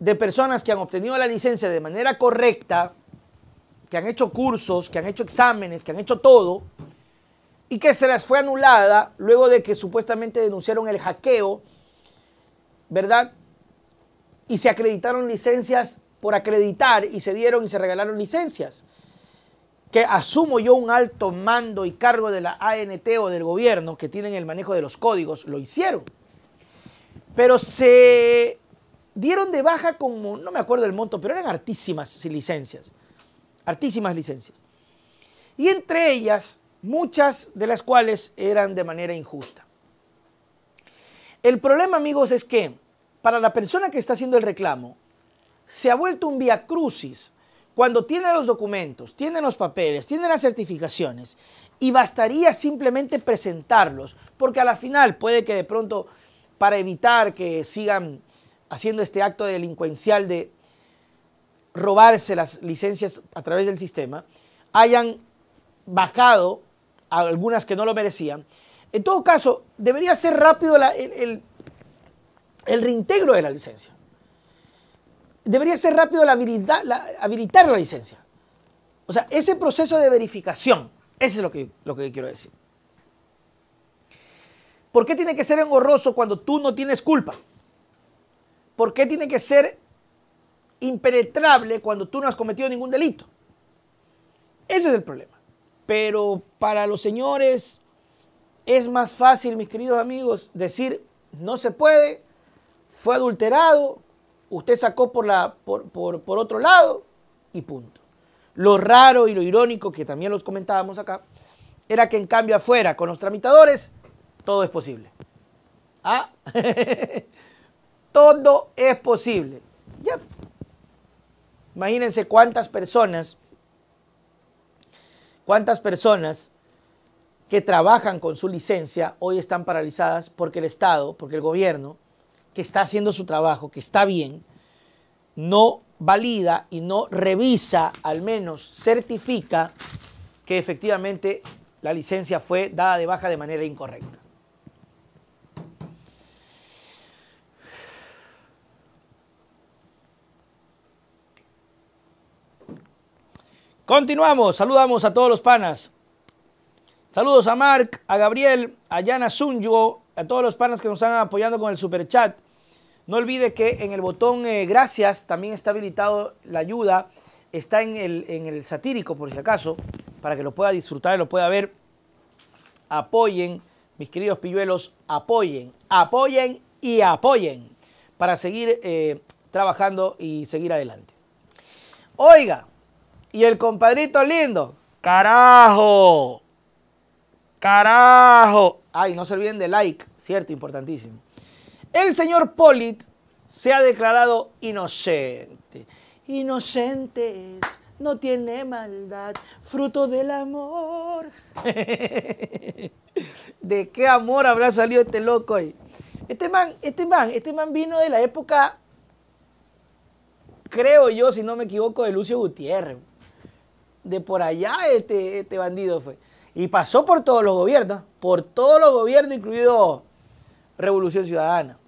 de personas que han obtenido la licencia de manera correcta, que han hecho cursos, que han hecho exámenes, que han hecho todo, y que se las fue anulada luego de que supuestamente denunciaron el hackeo ¿verdad? Y se acreditaron licencias por acreditar y se dieron y se regalaron licencias. Que asumo yo un alto mando y cargo de la ANT o del gobierno que tienen el manejo de los códigos, lo hicieron. Pero se dieron de baja como, no me acuerdo el monto, pero eran hartísimas licencias. artísimas licencias. Y entre ellas, muchas de las cuales eran de manera injusta. El problema, amigos, es que para la persona que está haciendo el reclamo, se ha vuelto un vía crucis cuando tiene los documentos, tiene los papeles, tiene las certificaciones y bastaría simplemente presentarlos, porque a la final puede que de pronto, para evitar que sigan haciendo este acto delincuencial de robarse las licencias a través del sistema, hayan bajado algunas que no lo merecían en todo caso, debería ser rápido el, reintegro de la licencia. Debería ser rápido la, habilitar la licencia. O sea, ese proceso de verificación, eso es lo que, lo que quiero decir. ¿Por qué tiene que ser engorroso cuando tú no tienes culpa? ¿Por qué tiene que ser impenetrable cuando tú no has cometido ningún delito? Ese es el problema. Pero para los señores es más fácil, mis queridos amigos, decir no se puede, fue adulterado, usted sacó por, la, por, otro lado y punto. Lo raro y lo irónico, que también los comentábamos acá, era que en cambio afuera, con los tramitadores, todo es posible. ¿Ah? todo es posible. Ya. Imagínense cuántas personas, cuántas personas que trabajan con su licencia hoy están paralizadas porque el Estado, porque el gobierno, que está haciendo su trabajo, que está bien, no valida y no revisa, al menos certifica que efectivamente la licencia fue dada de baja de manera incorrecta. Continuamos, saludamos a todos los panas. Saludos a Mark, a Gabriel, a Yana Sunyo, a todos los panas que nos están apoyando con el super chat. No olvide que en el botón eh, gracias también está habilitado la ayuda. Está en el, satírico, por si acaso, para que lo pueda disfrutar y lo pueda ver. Apoyen, mis queridos pilluelos, apoyen, apoyen y apoyen para seguir eh, trabajando y seguir adelante. Oiga, y el compadrito lindo, carajo. Carajo. Ay, no se olviden de like, cierto, importantísimo. El señor Polit se ha declarado inocente. es no tiene maldad, fruto del amor. ¿De qué amor habrá salido este loco hoy. Este man, este man, este man vino de la época, creo yo, si no me equivoco, de Lucio Gutiérrez. De por allá este, este bandido fue. Y pasó por todos los gobiernos, por todos los gobiernos, incluido Revolución Ciudadana.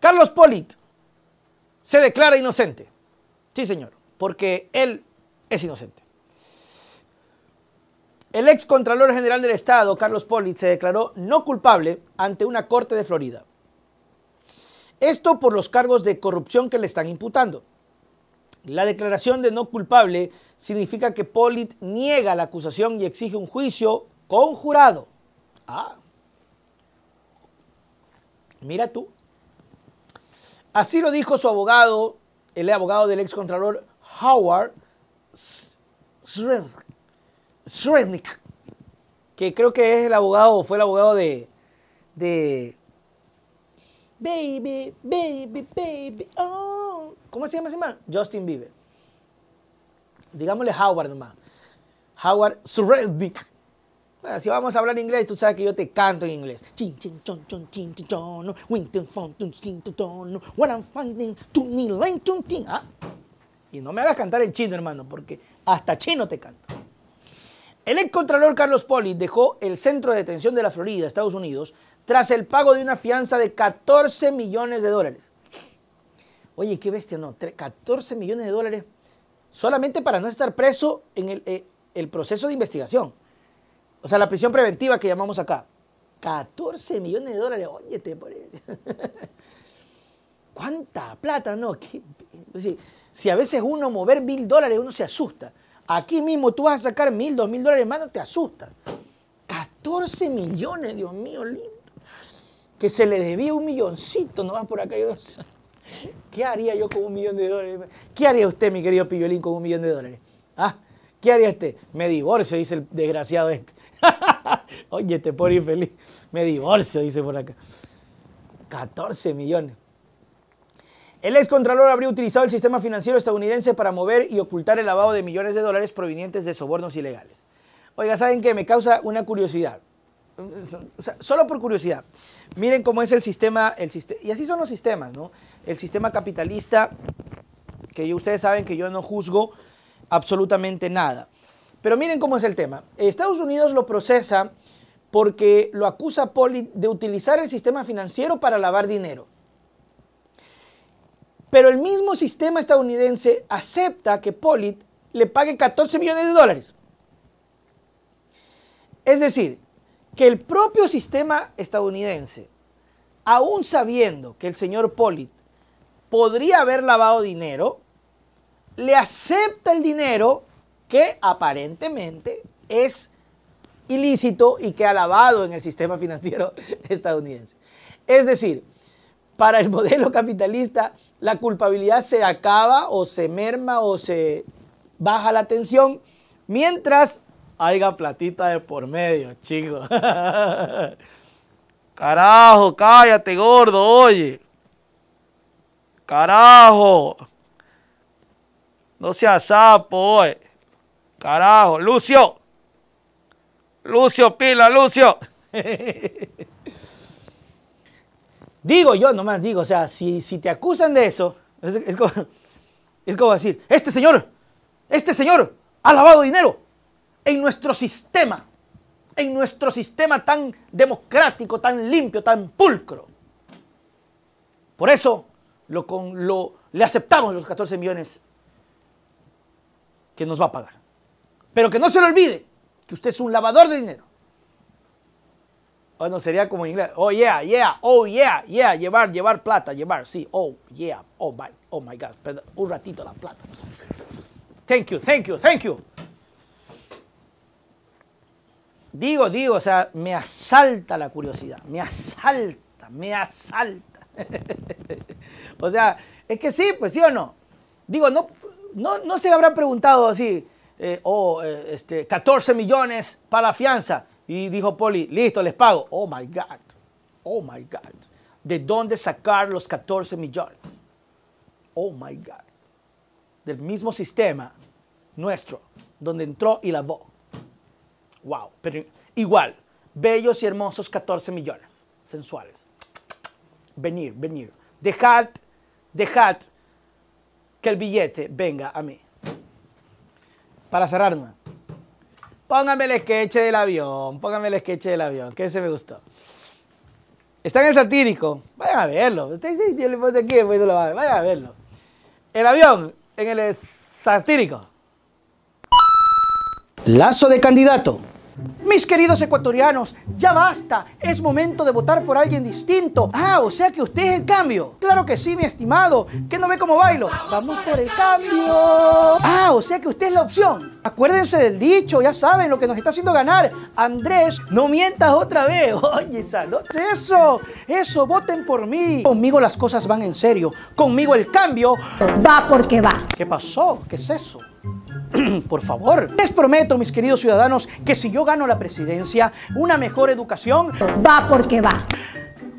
Carlos Polit se declara inocente. Sí, señor, porque él es inocente. El ex Contralor General del Estado, Carlos Polit, se declaró no culpable ante una corte de Florida. Esto por los cargos de corrupción que le están imputando. La declaración de no culpable significa que Polit niega la acusación y exige un juicio con jurado. Ah, mira tú. Así lo dijo su abogado, el abogado del excontralor Howard Srednik, que creo que es el abogado, fue el abogado de, de Baby, Baby, Baby, oh. ¿Cómo se llama ese man? Justin Bieber. Digámosle Howard nomás. Howard Sreddick. si vamos a hablar inglés, tú sabes que yo te canto en inglés. Y no me hagas cantar en chino, hermano, porque hasta chino te canto. El excontralor Carlos Poli dejó el centro de detención de la Florida, Estados Unidos, tras el pago de una fianza de 14 millones de dólares. Oye, qué bestia, no, 14 millones de dólares solamente para no estar preso en eh, el, proceso de investigación. O sea, la prisión preventiva que llamamos acá. 14 millones de dólares, óyete, por ¿Cuánta plata? No, si, a veces uno mover mil dólares, uno se asusta. Aquí mismo tú vas a sacar mil, dos mil dólares, hermano, te asusta. 14 millones, Dios mío, lindo. Que se le debía un milloncito no nomás por acá. dos ¿Qué haría yo con un millón de dólares? ¿Qué haría usted, mi querido pillolín, con un millón de dólares? ¿Ah? ¿Qué haría usted? Me divorcio, dice el desgraciado este. Oye, este pobre infeliz. Me divorcio, dice por acá. 14 millones. El excontralor habría utilizado el sistema financiero estadounidense para mover y ocultar el lavado de millones de dólares provenientes de sobornos ilegales. Oiga, ¿saben qué? Me causa una curiosidad. solo por curiosidad. Miren cómo es el sistema, el y así son los sistemas, ¿no? El sistema capitalista, que ustedes saben que yo no juzgo absolutamente nada. Pero miren cómo es el tema. Estados Unidos lo procesa porque lo acusa Poli de utilizar el sistema financiero para lavar dinero. Pero el mismo sistema estadounidense acepta que Polit le pague 14 millones de dólares. Es decir, que el propio sistema estadounidense, aún sabiendo que el señor Polit podría haber lavado dinero, le acepta el dinero que aparentemente es ilícito y que ha lavado en el sistema financiero estadounidense. Es decir, para el modelo capitalista, la culpabilidad se acaba o se merma o se baja la tensión mientras haya platita de por medio, chico. Carajo, cállate, gordo, oye. Carajo. No seas sapo, oye. Carajo, Lucio. Lucio, pila, Lucio. digo yo nomás, digo, o sea, si, si te acusan de eso, es, es como decir, este señor, este señor ha lavado dinero, en nuestro sistema, en nuestro sistema tan democrático, tan limpio, tan pulcro. Por eso lo, con, lo, le aceptamos los 14 millones que nos va a pagar. Pero que no se le olvide que usted es un lavador de dinero. Bueno, sería como en inglés. Oh, yeah, yeah, oh, yeah, yeah. Llevar, llevar plata, llevar, sí. Oh, yeah, oh, my, oh my God. Perdón, un ratito la plata. Thank you, thank you, thank you. Digo, digo, o sea, me asalta la curiosidad, me asalta, me asalta. o sea, es que sí, pues sí o no. Digo, no, no, no se habrán preguntado así, eh, oh, eh, este, 14 millones para la fianza. Y dijo Poli, listo, les pago. Oh my God, oh my God. ¿De dónde sacar los 14 millones? Oh my God. Del mismo sistema nuestro, donde entró y lavó. Wow. Pero igual, bellos y hermosos 14 millones sensuales. Venir, venir. Dejad, dejad que el billete venga a mí. Para cerrarme. Póngame el sketch del avión, póngame el sketch del avión, que ese me gustó. Está en el satírico, vayan a verlo. vayan a verlo. El avión, en el satírico. Lazo de candidato. Mis queridos ecuatorianos, ya basta. Es momento de votar por alguien distinto. Ah, o sea que usted es el cambio. Claro que sí, mi estimado. Que no ve cómo bailo? Vamos por el cambio. Ah, o sea que usted es la opción. Acuérdense del dicho, ya saben lo que nos está haciendo ganar. Andrés, no mientas otra vez. Oye, esa eso, eso, voten por mí. Conmigo las cosas van en serio. Conmigo el cambio va porque va. ¿Qué pasó? ¿Qué es eso? Por favor. Les prometo, mis queridos ciudadanos, que si yo gano la presidencia, una mejor educación... Va porque va.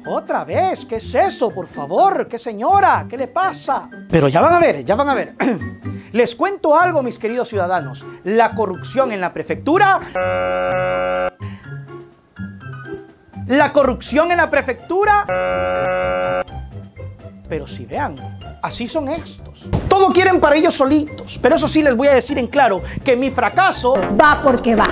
Otra vez, ¿qué es eso? Por favor, ¿qué señora? ¿Qué le pasa? Pero ya van a ver, ya van a ver. Les cuento algo, mis queridos ciudadanos. La corrupción en la prefectura... La corrupción en la prefectura... Pero si vean, Así son estos. Todo quieren para ellos solitos. Pero eso sí les voy a decir en claro que mi fracaso va porque va.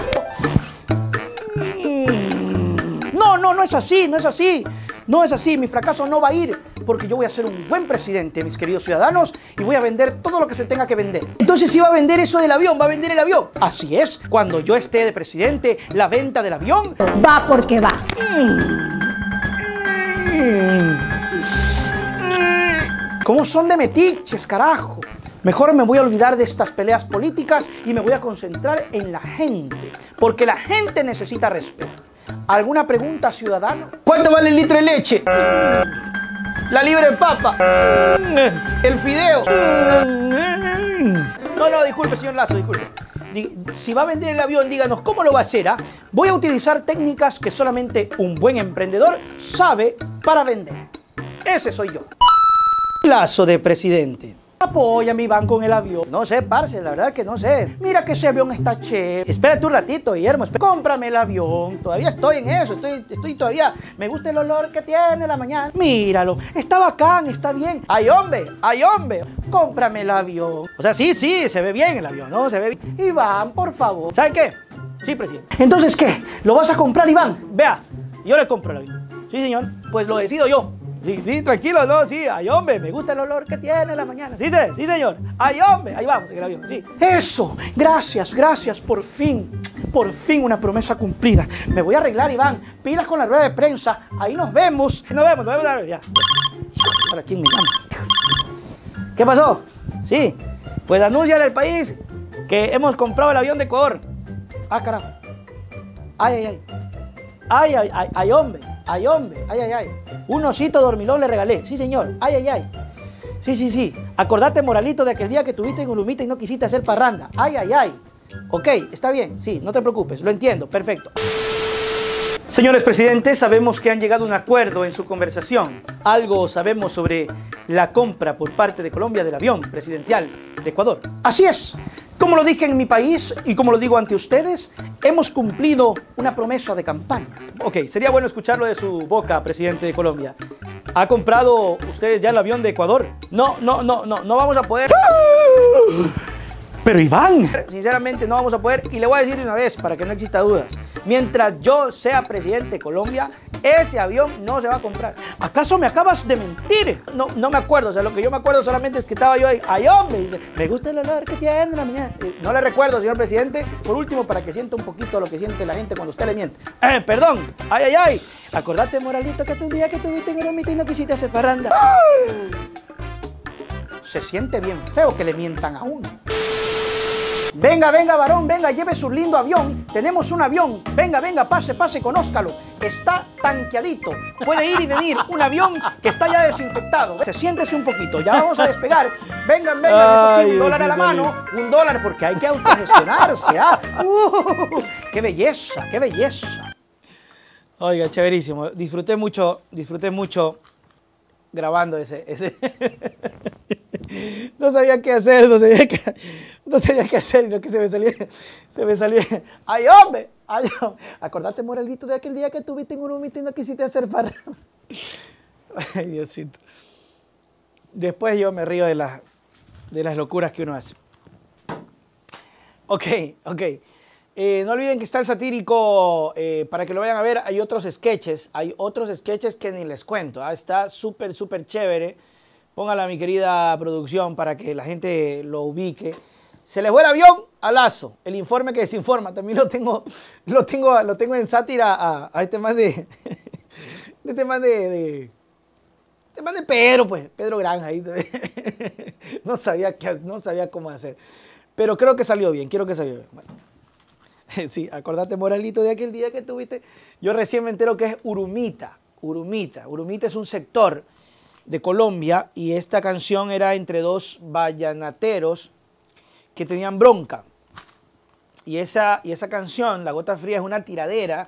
Mm. No, no, no es así, no es así. No es así, mi fracaso no va a ir porque yo voy a ser un buen presidente, mis queridos ciudadanos, y voy a vender todo lo que se tenga que vender. Entonces, si va a vender eso del avión, va a vender el avión. Así es, cuando yo esté de presidente, la venta del avión va porque va. Mm. Mm. ¿Cómo son de metiches, carajo? Mejor me voy a olvidar de estas peleas políticas y me voy a concentrar en la gente, porque la gente necesita respeto. ¿Alguna pregunta, ciudadano? ¿Cuánto vale el litro de leche? La libre papa. El fideo. No, no, disculpe, señor Lazo, disculpe. Si va a vender el avión, díganos cómo lo va a hacer. ¿ah? Voy a utilizar técnicas que solamente un buen emprendedor sabe para vender. Ese soy yo plazo de presidente. Apoya mi con el avión. No sé, parce, la verdad que no sé. Mira que ese avión está che. Espérate un ratito, Guillermo. Cómprame el avión. Todavía estoy en eso. Estoy, estoy todavía. Me gusta el olor que tiene la mañana. Míralo. Está bacán, está bien. Ay, hombre, ay, hombre. Cómprame el avión. O sea, sí, sí, se ve bien el avión, ¿no? Se ve bien. Iván, por favor. ¿Saben qué? Sí, presidente. Entonces, ¿qué? ¿Lo vas a comprar, Iván? Vea, yo le compro el avión. Sí, señor. Pues lo decido yo. Sí, sí, tranquilo, no, sí. Ay, hombre, me gusta el olor que tiene la mañana. Sí, sí, señor. Ay, hombre, ahí vamos en el avión, sí. Eso, gracias, gracias, por fin, por fin una promesa cumplida. Me voy a arreglar, Iván. Pilas con la rueda de prensa. Ahí nos vemos. Nos vemos, nos vemos, ya. Ahora, ¿quién me llama? ¿Qué pasó? Sí, pues anuncian el país que hemos comprado el avión de Ecuador. Ah, carajo. Ay, ay, ay. Ay, ay, ay, ay hombre. Ay, hombre, ay, ay, ay. Un osito dormilón le regalé. Sí, señor, ay, ay, ay. Sí, sí, sí. Acordate, Moralito, de aquel día que tuviste en Ulumita y no quisiste hacer parranda. Ay, ay, ay. Ok, está bien, sí, no te preocupes, lo entiendo, perfecto. Señores presidentes, sabemos que han llegado a un acuerdo en su conversación. Algo sabemos sobre la compra por parte de Colombia del avión presidencial de Ecuador. Así es. Como lo dije en mi país y como lo digo ante ustedes, hemos cumplido una promesa de campaña. Ok, sería bueno escucharlo de su boca, presidente de Colombia. ¿Ha comprado ustedes ya el avión de Ecuador? No, no, no, no, no vamos a poder... Pero Iván. Sinceramente no vamos a poder. Y le voy a decir una vez, para que no exista dudas. Mientras yo sea presidente de Colombia, ese avión no se va a comprar. ¿Acaso me acabas de mentir? No, no me acuerdo. O sea, lo que yo me acuerdo solamente es que estaba yo ahí. Ay, hombre, me gusta el olor que tiene la mañana. No le recuerdo, señor presidente. Por último, para que sienta un poquito lo que siente la gente cuando usted le miente. Eh, perdón. Ay, ay, ay. Acordate, Moralito, que tu día que tuviste en el y no quisiste hacer parranda se siente bien feo que le mientan a uno. Venga, venga, varón, venga, lleve su lindo avión. Tenemos un avión. Venga, venga, pase, pase, conózcalo. Está tanqueadito. Puede ir y venir un avión que está ya desinfectado. Se siéntese un poquito, ya vamos a despegar. Venga, venga, eso sí, un dólar a la mano. Un dólar porque hay que autogestionarse. ¿ah? Uh, ¡Qué belleza, qué belleza! Oiga, chéverísimo. Disfruté mucho, disfruté mucho grabando ese. no sabía qué hacer, no sabía qué, no sabía qué hacer, y lo que se me salía, se me salía, ¡ay hombre! ¡Ay hombre! Acordate, Moralito, de aquel día que tuviste en un y no quisiste hacer para... Ay, Diosito. Después yo me río de, las de las locuras que uno hace. Ok, ok. Eh, no olviden que está el satírico, eh, para que lo vayan a ver, hay otros sketches, hay otros sketches que ni les cuento, ah, está súper, súper chévere. Póngala, mi querida producción, para que la gente lo ubique. Se le fue el avión a Lazo, el informe que desinforma. También lo tengo, lo tengo, lo tengo en sátira a, este más este de. este más de, de más de Pedro, pues, Pedro Granja ahí. no, sabía no sabía cómo hacer. Pero creo que salió bien, quiero que salió bien. Sí, acordate, Moralito, de aquel día que tuviste. Yo recién me entero que es Urumita. Urumita. Urumita es un sector de Colombia y esta canción era entre dos vallenateros que tenían bronca. Y esa, y esa canción, La Gota Fría, es una tiradera,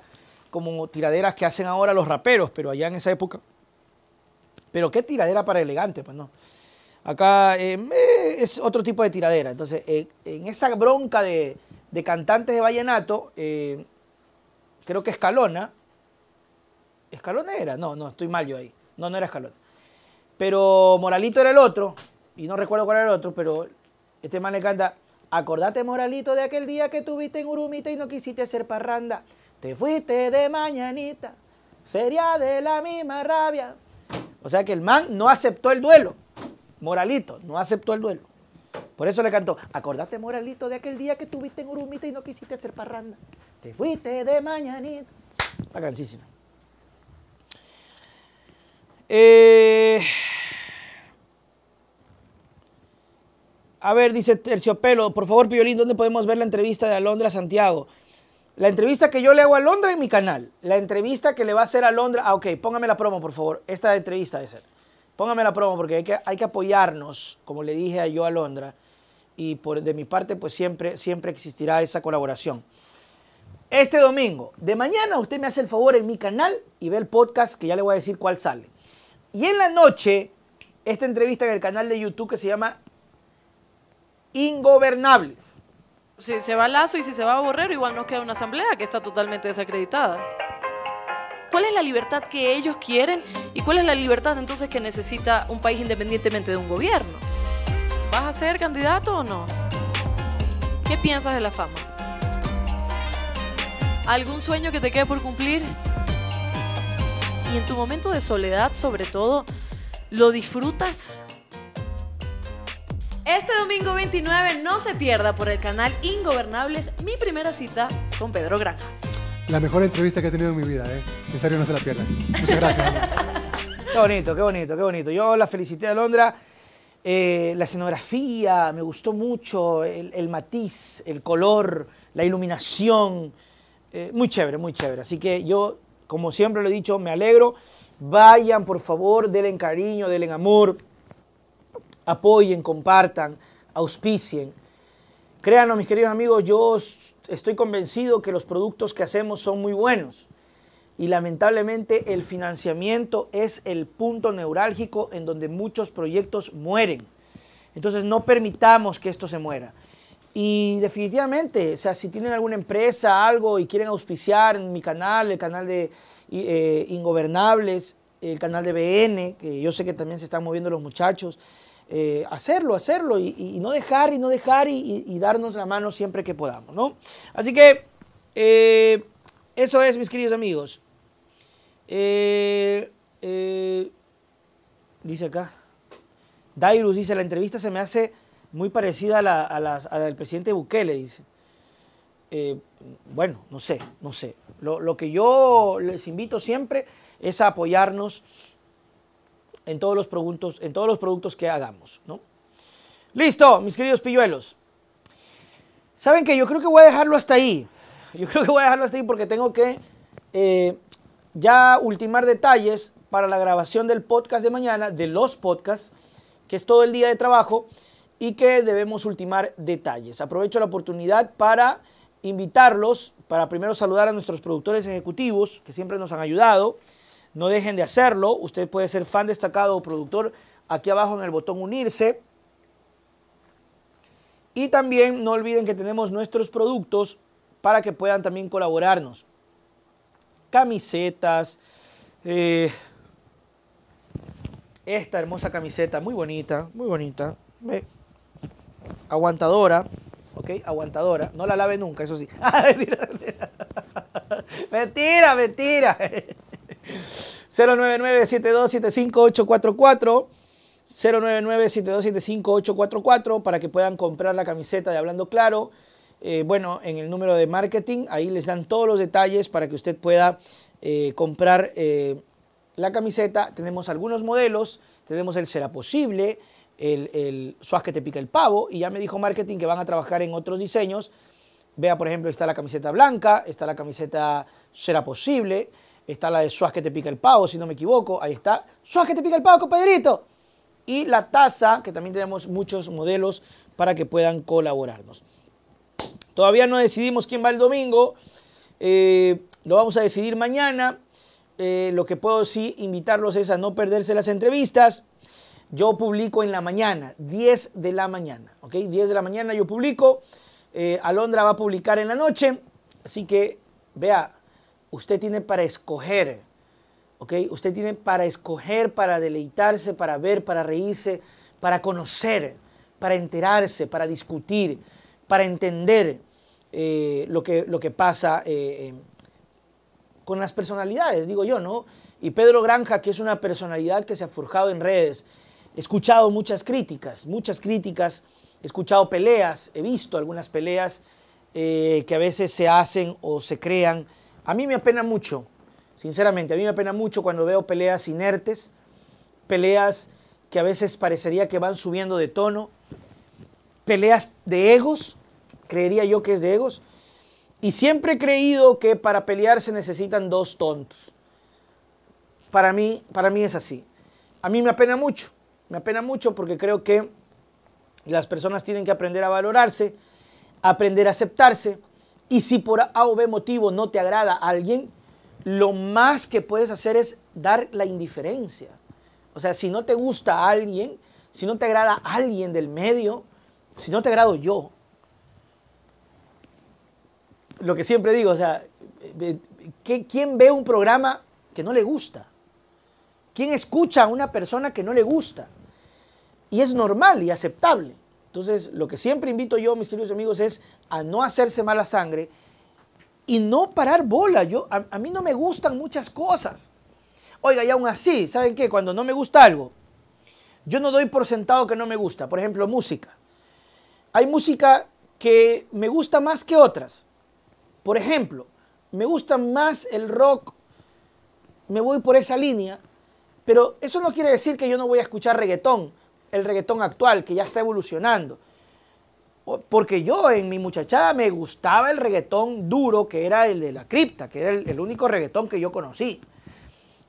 como tiraderas que hacen ahora los raperos, pero allá en esa época. Pero qué tiradera para elegante, pues no. Acá eh, eh, es otro tipo de tiradera. Entonces, eh, en esa bronca de, cantantes de vallenato, creo que Escalona. ¿Escalona era? No, no, estoy mal yo ahí. No, no era Escalona. Pero Moralito era el otro, y no recuerdo cuál era el otro, pero este man le canta, acordate Moralito de aquel día que tuviste en Urumita y no quisiste hacer parranda, te fuiste de mañanita, sería de la misma rabia. O sea que el man no aceptó el duelo, Moralito no aceptó el duelo. Por eso le cantó, acordate Moralito de aquel día que tuviste en Urumita y no quisiste hacer parranda, te fuiste de mañanita. Bacanísima. Eh... A ver, dice Terciopelo, por favor, Piolín, ¿dónde podemos ver la entrevista de Alondra Santiago? La entrevista que yo le hago a Alondra en mi canal. La entrevista que le va a hacer a Alondra. Ah, ok, póngame la promo, por favor. Esta entrevista debe ser. Póngame la promo porque hay que, hay que apoyarnos, como le dije a yo a Alondra. Y por, de mi parte, pues siempre, siempre existirá esa colaboración. Este domingo, de mañana, usted me hace el favor en mi canal y ve el podcast que ya le voy a decir cuál sale. Y en la noche, esta entrevista en el canal de YouTube que se llama ingobernables. Si se va Lazo y si se va a Borrero, igual nos queda una asamblea que está totalmente desacreditada. ¿Cuál es la libertad que ellos quieren y cuál es la libertad entonces que necesita un país independientemente de un gobierno? ¿Vas a ser candidato o no? ¿Qué piensas de la fama? ¿Algún sueño que te quede por cumplir? Y en tu momento de soledad, sobre todo, ¿lo disfrutas? Este domingo 29 no se pierda por el canal Ingobernables mi primera cita con Pedro Granja. La mejor entrevista que he tenido en mi vida, ¿eh? En serio, no se la pierdan. Muchas gracias. qué bonito, qué bonito, qué bonito. Yo la felicité a Londra. Eh, la escenografía, me gustó mucho, el, matiz, el color, la iluminación. Eh, muy chévere, muy chévere. Así que yo, como siempre lo he dicho, me alegro. Vayan, por favor, denle cariño, denle amor apoyen, compartan, auspicien. Créanos, mis queridos amigos, yo estoy convencido que los productos que hacemos son muy buenos y lamentablemente el financiamiento es el punto neurálgico en donde muchos proyectos mueren. Entonces no permitamos que esto se muera. Y definitivamente, o sea, si tienen alguna empresa, algo y quieren auspiciar en mi canal, el canal de eh, Ingobernables, el canal de BN, que yo sé que también se están moviendo los muchachos, eh, hacerlo, hacerlo y, no dejar y no dejar y, darnos la mano siempre que podamos, ¿no? Así que eh, eso es, mis queridos amigos. Eh, dice acá, Dairus dice, la entrevista se me hace muy parecida a la, del presidente Bukele, dice. bueno, no sé, no sé. Lo, lo que yo les invito siempre es a apoyarnos en todos los productos, en todos los productos que hagamos, ¿no? Listo, mis queridos pilluelos. Saben que yo creo que voy a dejarlo hasta ahí. Yo creo que voy a dejarlo hasta ahí porque tengo que eh, ya ultimar detalles para la grabación del podcast de mañana, de los podcasts, que es todo el día de trabajo y que debemos ultimar detalles. Aprovecho la oportunidad para invitarlos, para primero saludar a nuestros productores ejecutivos que siempre nos han ayudado. No dejen de hacerlo. Usted puede ser fan destacado o productor. Aquí abajo en el botón unirse. Y también no olviden que tenemos nuestros productos para que puedan también colaborarnos. Camisetas. Eh, esta hermosa camiseta, muy bonita, muy bonita. aguantadora. ¿ok? Aguantadora. No la lave nunca, eso sí. mentira, mentira. 099 ocho 099 para que puedan comprar la camiseta de Hablando Claro. Eh, bueno, en el número de marketing, ahí les dan todos los detalles para que usted pueda eh, comprar eh, la camiseta. Tenemos algunos modelos, tenemos el Será Posible, el, el Suaz que te pica el pavo, y ya me dijo marketing que van a trabajar en otros diseños. Vea, por ejemplo, está la camiseta blanca, está la camiseta Será Posible, está la de Suaz que te pica el pavo, si no me equivoco, ahí está, Suaz que te pica el pavo, compañerito. Y la taza, que también tenemos muchos modelos para que puedan colaborarnos. Todavía no decidimos quién va el domingo, eh, lo vamos a decidir mañana. Eh, lo que puedo sí invitarlos es a no perderse las entrevistas. Yo publico en la mañana, 10 de la mañana, ¿ok? 10 de la mañana yo publico. Eh, Alondra va a publicar en la noche, así que vea, Usted tiene para escoger, ¿ok? Usted tiene para escoger, para deleitarse, para ver, para reírse, para conocer, para enterarse, para discutir, para entender eh, lo, que, lo que pasa eh, em, con las personalidades, digo yo, ¿no? Y Pedro Granja, que es una personalidad que se ha forjado en redes, he escuchado muchas críticas, muchas críticas, he escuchado peleas, he visto algunas peleas eh, que a veces se hacen o se crean a mí me apena mucho, sinceramente, a mí me apena mucho cuando veo peleas inertes, peleas que a veces parecería que van subiendo de tono, peleas de egos, creería yo que es de egos, y siempre he creído que para pelear se necesitan dos tontos. Para mí, para mí es así. A mí me apena mucho, me apena mucho porque creo que las personas tienen que aprender a valorarse, aprender a aceptarse, y si por A o B motivo no te agrada a alguien, lo más que puedes hacer es dar la indiferencia. O sea, si no te gusta a alguien, si no te agrada a alguien del medio, si no te agrado yo, lo que siempre digo, o sea, eh, eh, ¿quién ve un programa que no le gusta? ¿Quién escucha a una persona que no le gusta? Y es normal y aceptable. Entonces, lo que siempre invito yo, mis queridos amigos, es a no hacerse mala sangre y no parar bola. Yo, a, a mí no me gustan muchas cosas. Oiga, y aún así, ¿saben qué? Cuando no me gusta algo, yo no doy por sentado que no me gusta. Por ejemplo, música. Hay música que me gusta más que otras. Por ejemplo, me gusta más el rock, me voy por esa línea, pero eso no quiere decir que yo no voy a escuchar reggaetón el reggaetón actual, que ya está evolucionando. Porque yo en mi muchachada me gustaba el reggaetón duro, que era el de la cripta, que era el, único reggaetón que yo conocí.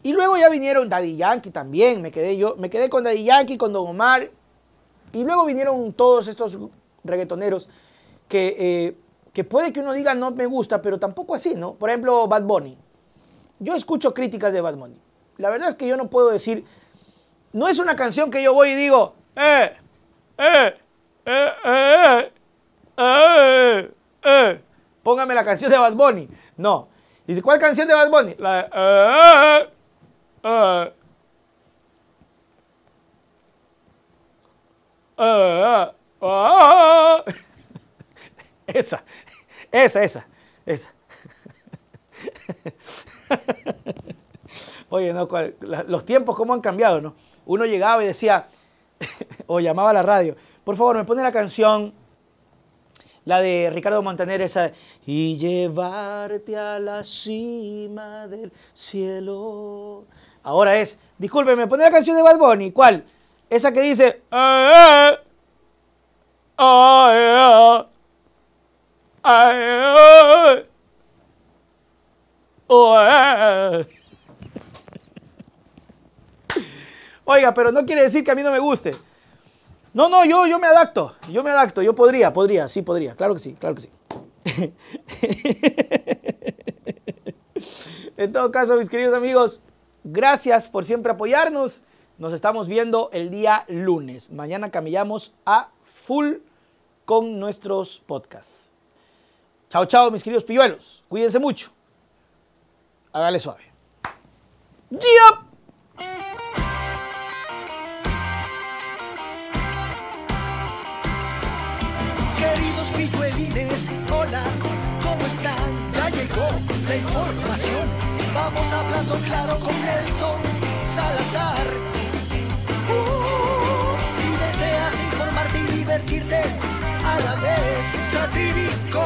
Y luego ya vinieron Daddy Yankee también, me quedé yo, me quedé con Daddy Yankee, con Don Omar, y luego vinieron todos estos reggaetoneros que, eh, que puede que uno diga no me gusta, pero tampoco así, ¿no? Por ejemplo, Bad Bunny. Yo escucho críticas de Bad Bunny. La verdad es que yo no puedo decir no es una canción que yo voy y digo, eh, eh, eh, eh, eh, eh, eh. Póngame la canción de Bad Bunny. No. Dice, ¿cuál canción de Bad Bunny? La de, eh, eh, eh, Esa, esa, esa, esa. Oye, no, los tiempos cómo han cambiado, ¿no? uno llegaba y decía, o llamaba a la radio, por favor, me pone la canción, la de Ricardo Montaner, esa, y llevarte a la cima del cielo. Ahora es, discúlpeme, me pone la canción de Bad Bunny, ¿cuál? Esa que dice, eh, eh, eh, Oiga, pero no quiere decir que a mí no me guste. No, no, yo, yo me adapto, yo me adapto, yo podría, podría, sí podría, claro que sí, claro que sí. en todo caso, mis queridos amigos, gracias por siempre apoyarnos. Nos estamos viendo el día lunes. Mañana camillamos a full con nuestros podcasts. Chao, chao, mis queridos pilluelos. Cuídense mucho. Hágale suave. ¡Gia! hola, ¿cómo están? Ya llegó la información. Vamos hablando claro con Nelson Salazar. Uh, si deseas informarte y divertirte a la vez, satírico,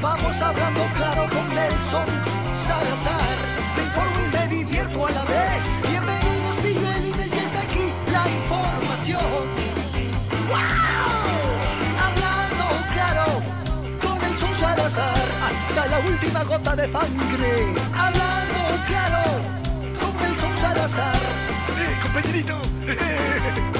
Vamos hablando claro con Nelson Salazar. última gota de sangre. Hablando claro, con Jesús Salazar. ¡Eh, compañerito! Eh,